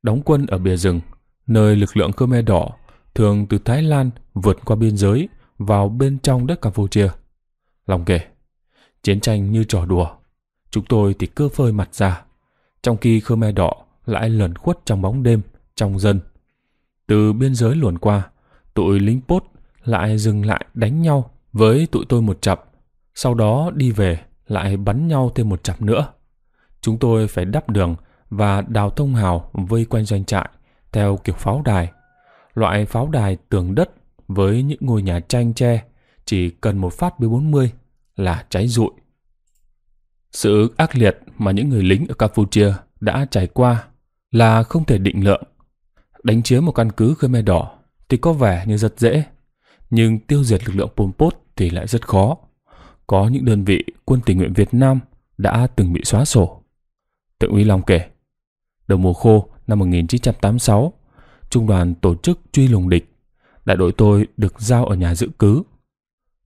Đóng quân ở bìa rừng, nơi lực lượng Khmer Đỏ thường từ Thái Lan vượt qua biên giới vào bên trong đất Campuchia. Lòng kể, chiến tranh như trò đùa, Chúng tôi thì cứ phơi mặt ra, trong khi Khmer đỏ lại lẩn khuất trong bóng đêm, trong dân. Từ biên giới luồn qua, tụi lính pốt lại dừng lại đánh nhau với tụi tôi một chặp, sau đó đi về lại bắn nhau thêm một chặp nữa. Chúng tôi phải đắp đường và đào thông hào vây quanh doanh trại theo kiểu pháo đài. Loại pháo đài tường đất với những ngôi nhà tranh tre chỉ cần một phát B40 là cháy rụi. Sự ác liệt mà những người lính ở Campuchia đã trải qua là không thể định lượng. Đánh chiếm một căn cứ Khmer Đỏ thì có vẻ như rất dễ, nhưng tiêu diệt lực lượng Pol Pot thì lại rất khó. Có những đơn vị quân tình nguyện Việt Nam đã từng bị xóa sổ. Thượng úy Long kể, đầu mùa khô năm 1986, trung đoàn tổ chức truy lùng địch. Đại đội tôi được giao ở nhà dự cứ.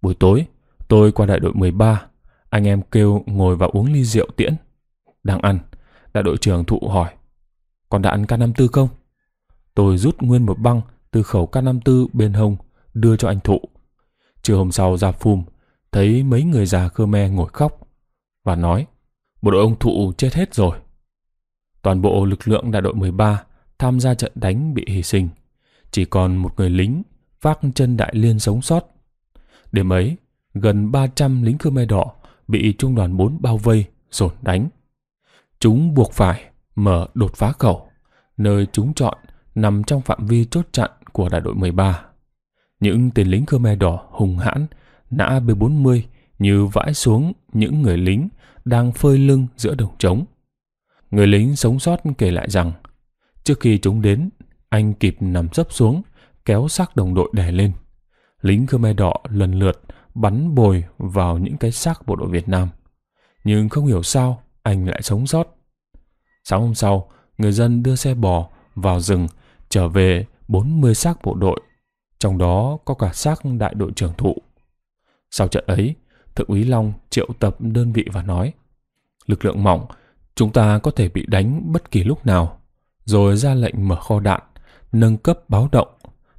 Buổi tối, tôi qua đại đội 13 anh em kêu ngồi và uống ly rượu tiễn. Đang ăn, đại đội trưởng thụ hỏi. Còn ăn K54 không? Tôi rút nguyên một băng từ khẩu K54 bên hông đưa cho anh thụ. Trưa hôm sau ra phùm, thấy mấy người già Khmer ngồi khóc và nói bộ đội ông thụ chết hết rồi. Toàn bộ lực lượng đại đội 13 tham gia trận đánh bị hy sinh. Chỉ còn một người lính vác chân đại liên sống sót. Đêm ấy, gần 300 lính Khmer đỏ bị trung đoàn 4 bao vây, dồn đánh. Chúng buộc phải mở đột phá khẩu, nơi chúng chọn nằm trong phạm vi chốt chặn của đại đội 13. Những tên lính Khmer đỏ hùng hãn, nã B-40 như vãi xuống những người lính đang phơi lưng giữa đồng trống. Người lính sống sót kể lại rằng, trước khi chúng đến, anh kịp nằm sấp xuống, kéo xác đồng đội đè lên. Lính Khmer đỏ lần lượt bắn bồi vào những cái xác bộ đội Việt Nam. Nhưng không hiểu sao anh lại sống sót. Sáng hôm sau, người dân đưa xe bò vào rừng trở về 40 xác bộ đội, trong đó có cả xác đại đội trưởng thụ. Sau trận ấy, Thượng úy Long triệu tập đơn vị và nói Lực lượng mỏng, chúng ta có thể bị đánh bất kỳ lúc nào, rồi ra lệnh mở kho đạn, nâng cấp báo động,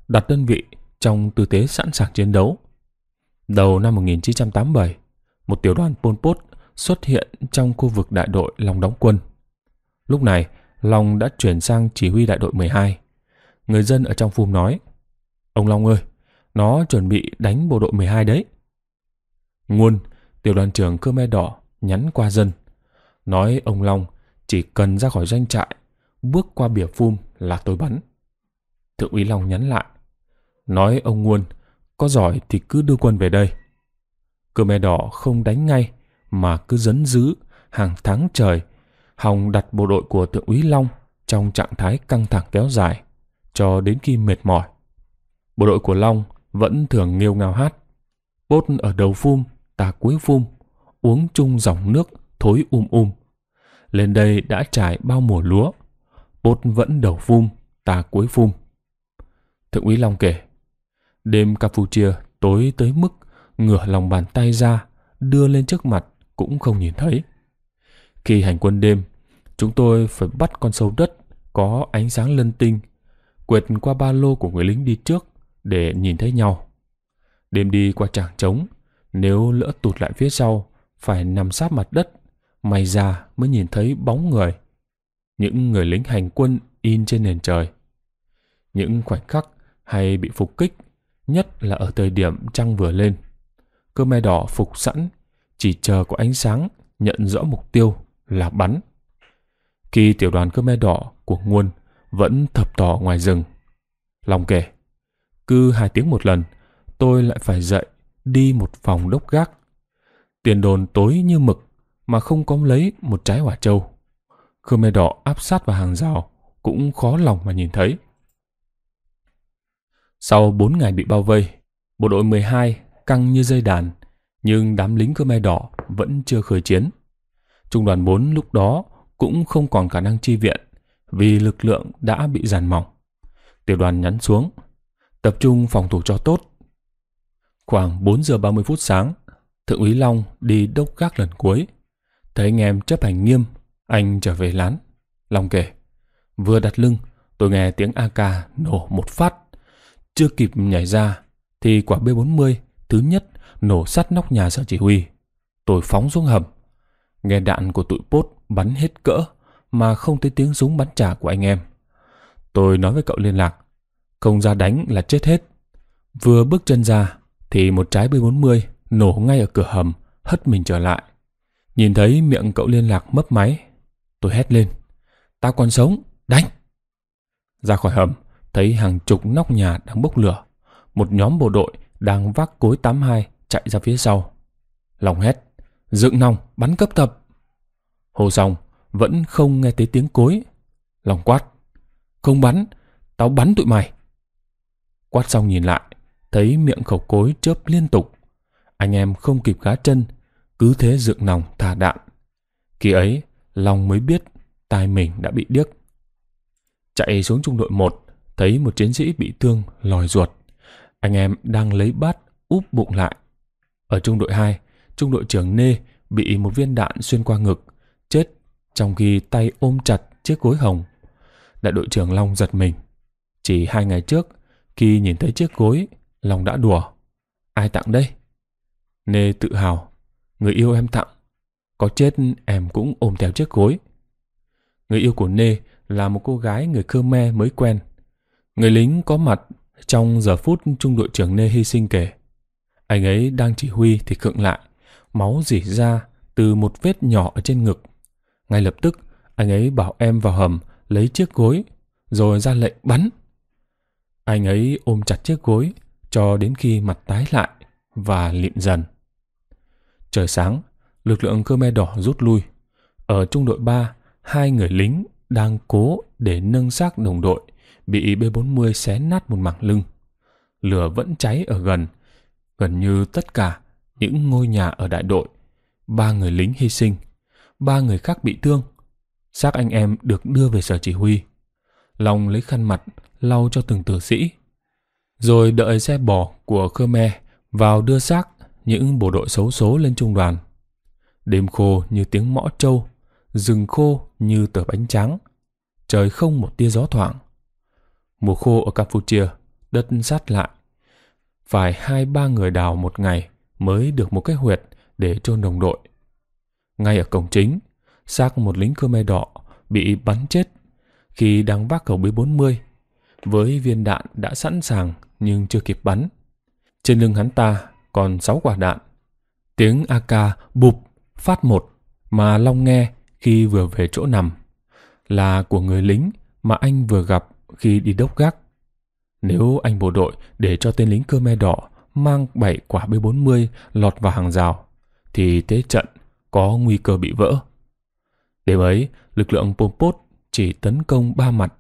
đặt đơn vị trong tư thế sẵn sàng chiến đấu. Đầu năm 1987, một tiểu đoàn Pol Pot xuất hiện trong khu vực đại đội Long đóng quân. Lúc này, Long đã chuyển sang chỉ huy đại đội 12. Người dân ở trong phum nói, Ông Long ơi, nó chuẩn bị đánh bộ đội 12 đấy. Nguồn, tiểu đoàn trưởng Khmer Đỏ nhắn qua dân, nói ông Long chỉ cần ra khỏi doanh trại, bước qua bìa phum là tôi bắn. Thượng úy Long nhắn lại, nói ông Nguồn có giỏi thì cứ đưa quân về đây. Khmer đỏ không đánh ngay mà cứ dấn giữ hàng tháng trời. Hồng đặt bộ đội của thượng úy Long trong trạng thái căng thẳng kéo dài cho đến khi mệt mỏi. Bộ đội của Long vẫn thường nghêu ngao hát. Bốt ở đầu phum, ta cuối phum, uống chung dòng nước thối um um. Lên đây đã trải bao mùa lúa, bốt vẫn đầu phum, ta cuối phum. Thượng úy Long kể, Đêm Campuchia tối tới mức ngửa lòng bàn tay ra, đưa lên trước mặt cũng không nhìn thấy. Khi hành quân đêm, chúng tôi phải bắt con sâu đất có ánh sáng lân tinh, quệt qua ba lô của người lính đi trước để nhìn thấy nhau. Đêm đi qua trảng trống, nếu lỡ tụt lại phía sau, phải nằm sát mặt đất, may ra mới nhìn thấy bóng người. Những người lính hành quân in trên nền trời. Những khoảnh khắc hay bị phục kích nhất là ở thời điểm trăng vừa lên. Khmer đỏ phục sẵn, chỉ chờ có ánh sáng nhận rõ mục tiêu là bắn. Khi tiểu đoàn Khmer đỏ của Nguồn vẫn thập tỏ ngoài rừng. lòng kể, cứ hai tiếng một lần, tôi lại phải dậy đi một phòng đốc gác. Tiền đồn tối như mực mà không có lấy một trái hỏa trâu. Khmer đỏ áp sát vào hàng rào cũng khó lòng mà nhìn thấy. Sau 4 ngày bị bao vây, bộ đội 12 căng như dây đàn, nhưng đám lính cơ Khmer Đỏ vẫn chưa khởi chiến. Trung đoàn 4 lúc đó cũng không còn khả năng chi viện vì lực lượng đã bị giàn mỏng. Tiểu đoàn nhắn xuống, tập trung phòng thủ cho tốt. Khoảng 4 giờ 30 phút sáng, Thượng úy Long đi đốc gác lần cuối. Thấy anh em chấp hành nghiêm, anh trở về lán. Long kể, vừa đặt lưng, tôi nghe tiếng AK nổ một phát chưa kịp nhảy ra thì quả B40 thứ nhất nổ sát nóc nhà sở chỉ huy. Tôi phóng xuống hầm. Nghe đạn của tụi Pốt bắn hết cỡ mà không thấy tiếng súng bắn trả của anh em. Tôi nói với cậu liên lạc, không ra đánh là chết hết. Vừa bước chân ra thì một trái B40 nổ ngay ở cửa hầm, hất mình trở lại. Nhìn thấy miệng cậu liên lạc mấp máy, tôi hét lên. Tao còn sống, đánh! Ra khỏi hầm, thấy hàng chục nóc nhà đang bốc lửa. Một nhóm bộ đội đang vác cối 82 chạy ra phía sau. Lòng hét, dựng nòng, bắn cấp tập. Hồ xong, vẫn không nghe thấy tiếng cối. Lòng quát, không bắn, tao bắn tụi mày. Quát xong nhìn lại, thấy miệng khẩu cối chớp liên tục. Anh em không kịp gá chân, cứ thế dựng nòng thả đạn. Khi ấy, Long mới biết tai mình đã bị điếc. Chạy xuống trung đội 1, thấy một chiến sĩ bị thương lòi ruột. Anh em đang lấy bát úp bụng lại. Ở trung đội 2, trung đội trưởng Nê bị một viên đạn xuyên qua ngực, chết trong khi tay ôm chặt chiếc gối hồng. Đại đội trưởng Long giật mình. Chỉ hai ngày trước, khi nhìn thấy chiếc gối, Long đã đùa. Ai tặng đây? Nê tự hào. Người yêu em tặng. Có chết em cũng ôm theo chiếc gối. Người yêu của Nê là một cô gái người Khmer mới quen. Người lính có mặt trong giờ phút trung đội trưởng Nê hy sinh kể. Anh ấy đang chỉ huy thì khựng lại, máu rỉ ra từ một vết nhỏ ở trên ngực. Ngay lập tức, anh ấy bảo em vào hầm lấy chiếc gối, rồi ra lệnh bắn. Anh ấy ôm chặt chiếc gối cho đến khi mặt tái lại và lịm dần. Trời sáng, lực lượng Khmer đỏ rút lui. Ở trung đội 3, hai người lính đang cố để nâng xác đồng đội bị B40 xé nát một mảng lưng. Lửa vẫn cháy ở gần, gần như tất cả những ngôi nhà ở đại đội. Ba người lính hy sinh, ba người khác bị thương. Xác anh em được đưa về sở chỉ huy. Long lấy khăn mặt lau cho từng tử sĩ. Rồi đợi xe bò của Khmer vào đưa xác những bộ đội xấu số lên trung đoàn. Đêm khô như tiếng mõ trâu, rừng khô như tờ bánh trắng. Trời không một tia gió thoảng. Mùa khô ở Campuchia, đất sát lại. Phải hai ba người đào một ngày mới được một cái huyệt để chôn đồng đội. Ngay ở cổng chính, xác một lính Khmer đỏ bị bắn chết khi đang vác khẩu B40 với viên đạn đã sẵn sàng nhưng chưa kịp bắn. Trên lưng hắn ta còn 6 quả đạn. Tiếng AK bụp phát một mà Long nghe khi vừa về chỗ nằm là của người lính mà anh vừa gặp khi đi đốc gác. Nếu anh bộ đội để cho tên lính Khmer đỏ mang 7 quả B40 lọt vào hàng rào, thì thế trận có nguy cơ bị vỡ. Đêm ấy, lực lượng Pol Pot chỉ tấn công ba mặt,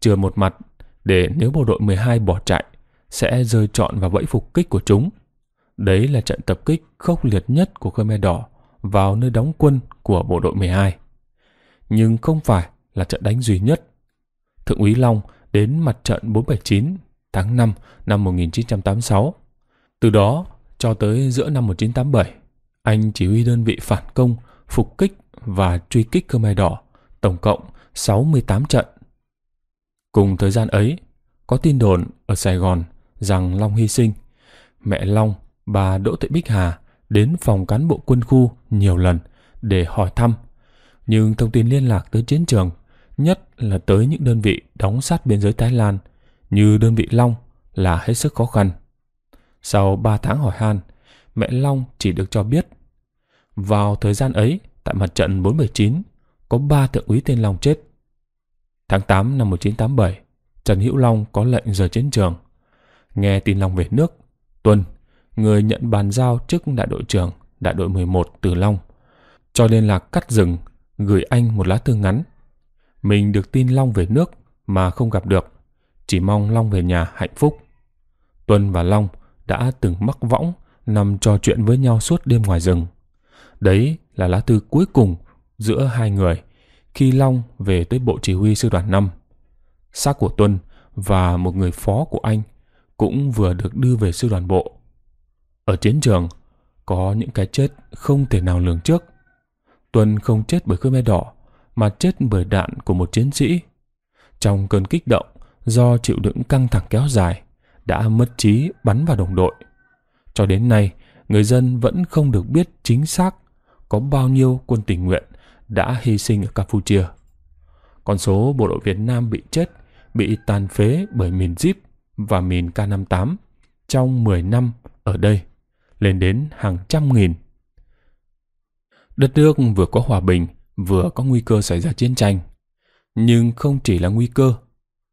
trừ một mặt để nếu bộ đội 12 bỏ chạy sẽ rơi trọn vào bẫy phục kích của chúng. Đấy là trận tập kích khốc liệt nhất của Khmer Đỏ vào nơi đóng quân của bộ đội 12. Nhưng không phải là trận đánh duy nhất Thượng úy Long đến mặt trận 479 tháng 5 năm 1986. Từ đó cho tới giữa năm 1987, anh chỉ huy đơn vị phản công, phục kích và truy kích cơ Khmer Đỏ, tổng cộng 68 trận. Cùng thời gian ấy, có tin đồn ở Sài Gòn rằng Long hy sinh. Mẹ Long, bà Đỗ Thị Bích Hà đến phòng cán bộ quân khu nhiều lần để hỏi thăm, nhưng thông tin liên lạc tới chiến trường nhất là tới những đơn vị đóng sát biên giới Thái Lan như đơn vị Long là hết sức khó khăn. Sau 3 tháng hỏi han, mẹ Long chỉ được cho biết vào thời gian ấy tại mặt trận 479 có 3 thượng úy tên Long chết. Tháng 8 năm 1987, Trần Hữu Long có lệnh rời chiến trường. Nghe tin Long về nước, Tuân, người nhận bàn giao chức đại đội trưởng đại đội 11 từ Long, cho liên lạc cắt rừng, gửi anh một lá thư ngắn mình được tin Long về nước mà không gặp được. Chỉ mong Long về nhà hạnh phúc. Tuân và Long đã từng mắc võng nằm trò chuyện với nhau suốt đêm ngoài rừng. Đấy là lá thư cuối cùng giữa hai người khi Long về tới bộ chỉ huy sư đoàn 5. Xác của Tuân và một người phó của anh cũng vừa được đưa về sư đoàn bộ. Ở chiến trường, có những cái chết không thể nào lường trước. Tuân không chết bởi Khmer Đỏ, mà chết bởi đạn của một chiến sĩ. Trong cơn kích động, do chịu đựng căng thẳng kéo dài, đã mất trí bắn vào đồng đội. Cho đến nay, người dân vẫn không được biết chính xác có bao nhiêu quân tình nguyện đã hy sinh ở Campuchia. Con số bộ đội Việt Nam bị chết, bị tàn phế bởi mìn Jeep và mìn K58 trong 10 năm ở đây lên đến hàng trăm nghìn. Đất nước vừa có hòa bình vừa có nguy cơ xảy ra chiến tranh. Nhưng không chỉ là nguy cơ.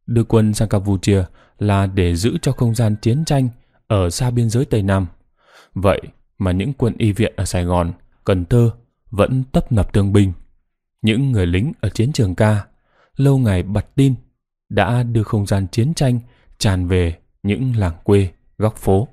Đưa quân sang Campuchia là để giữ cho không gian chiến tranh ở xa biên giới Tây Nam. Vậy mà những quân y viện ở Sài Gòn, Cần Thơ vẫn tấp nập thương binh. Những người lính ở chiến trường ca lâu ngày bật tin đã đưa không gian chiến tranh tràn về những làng quê, góc phố.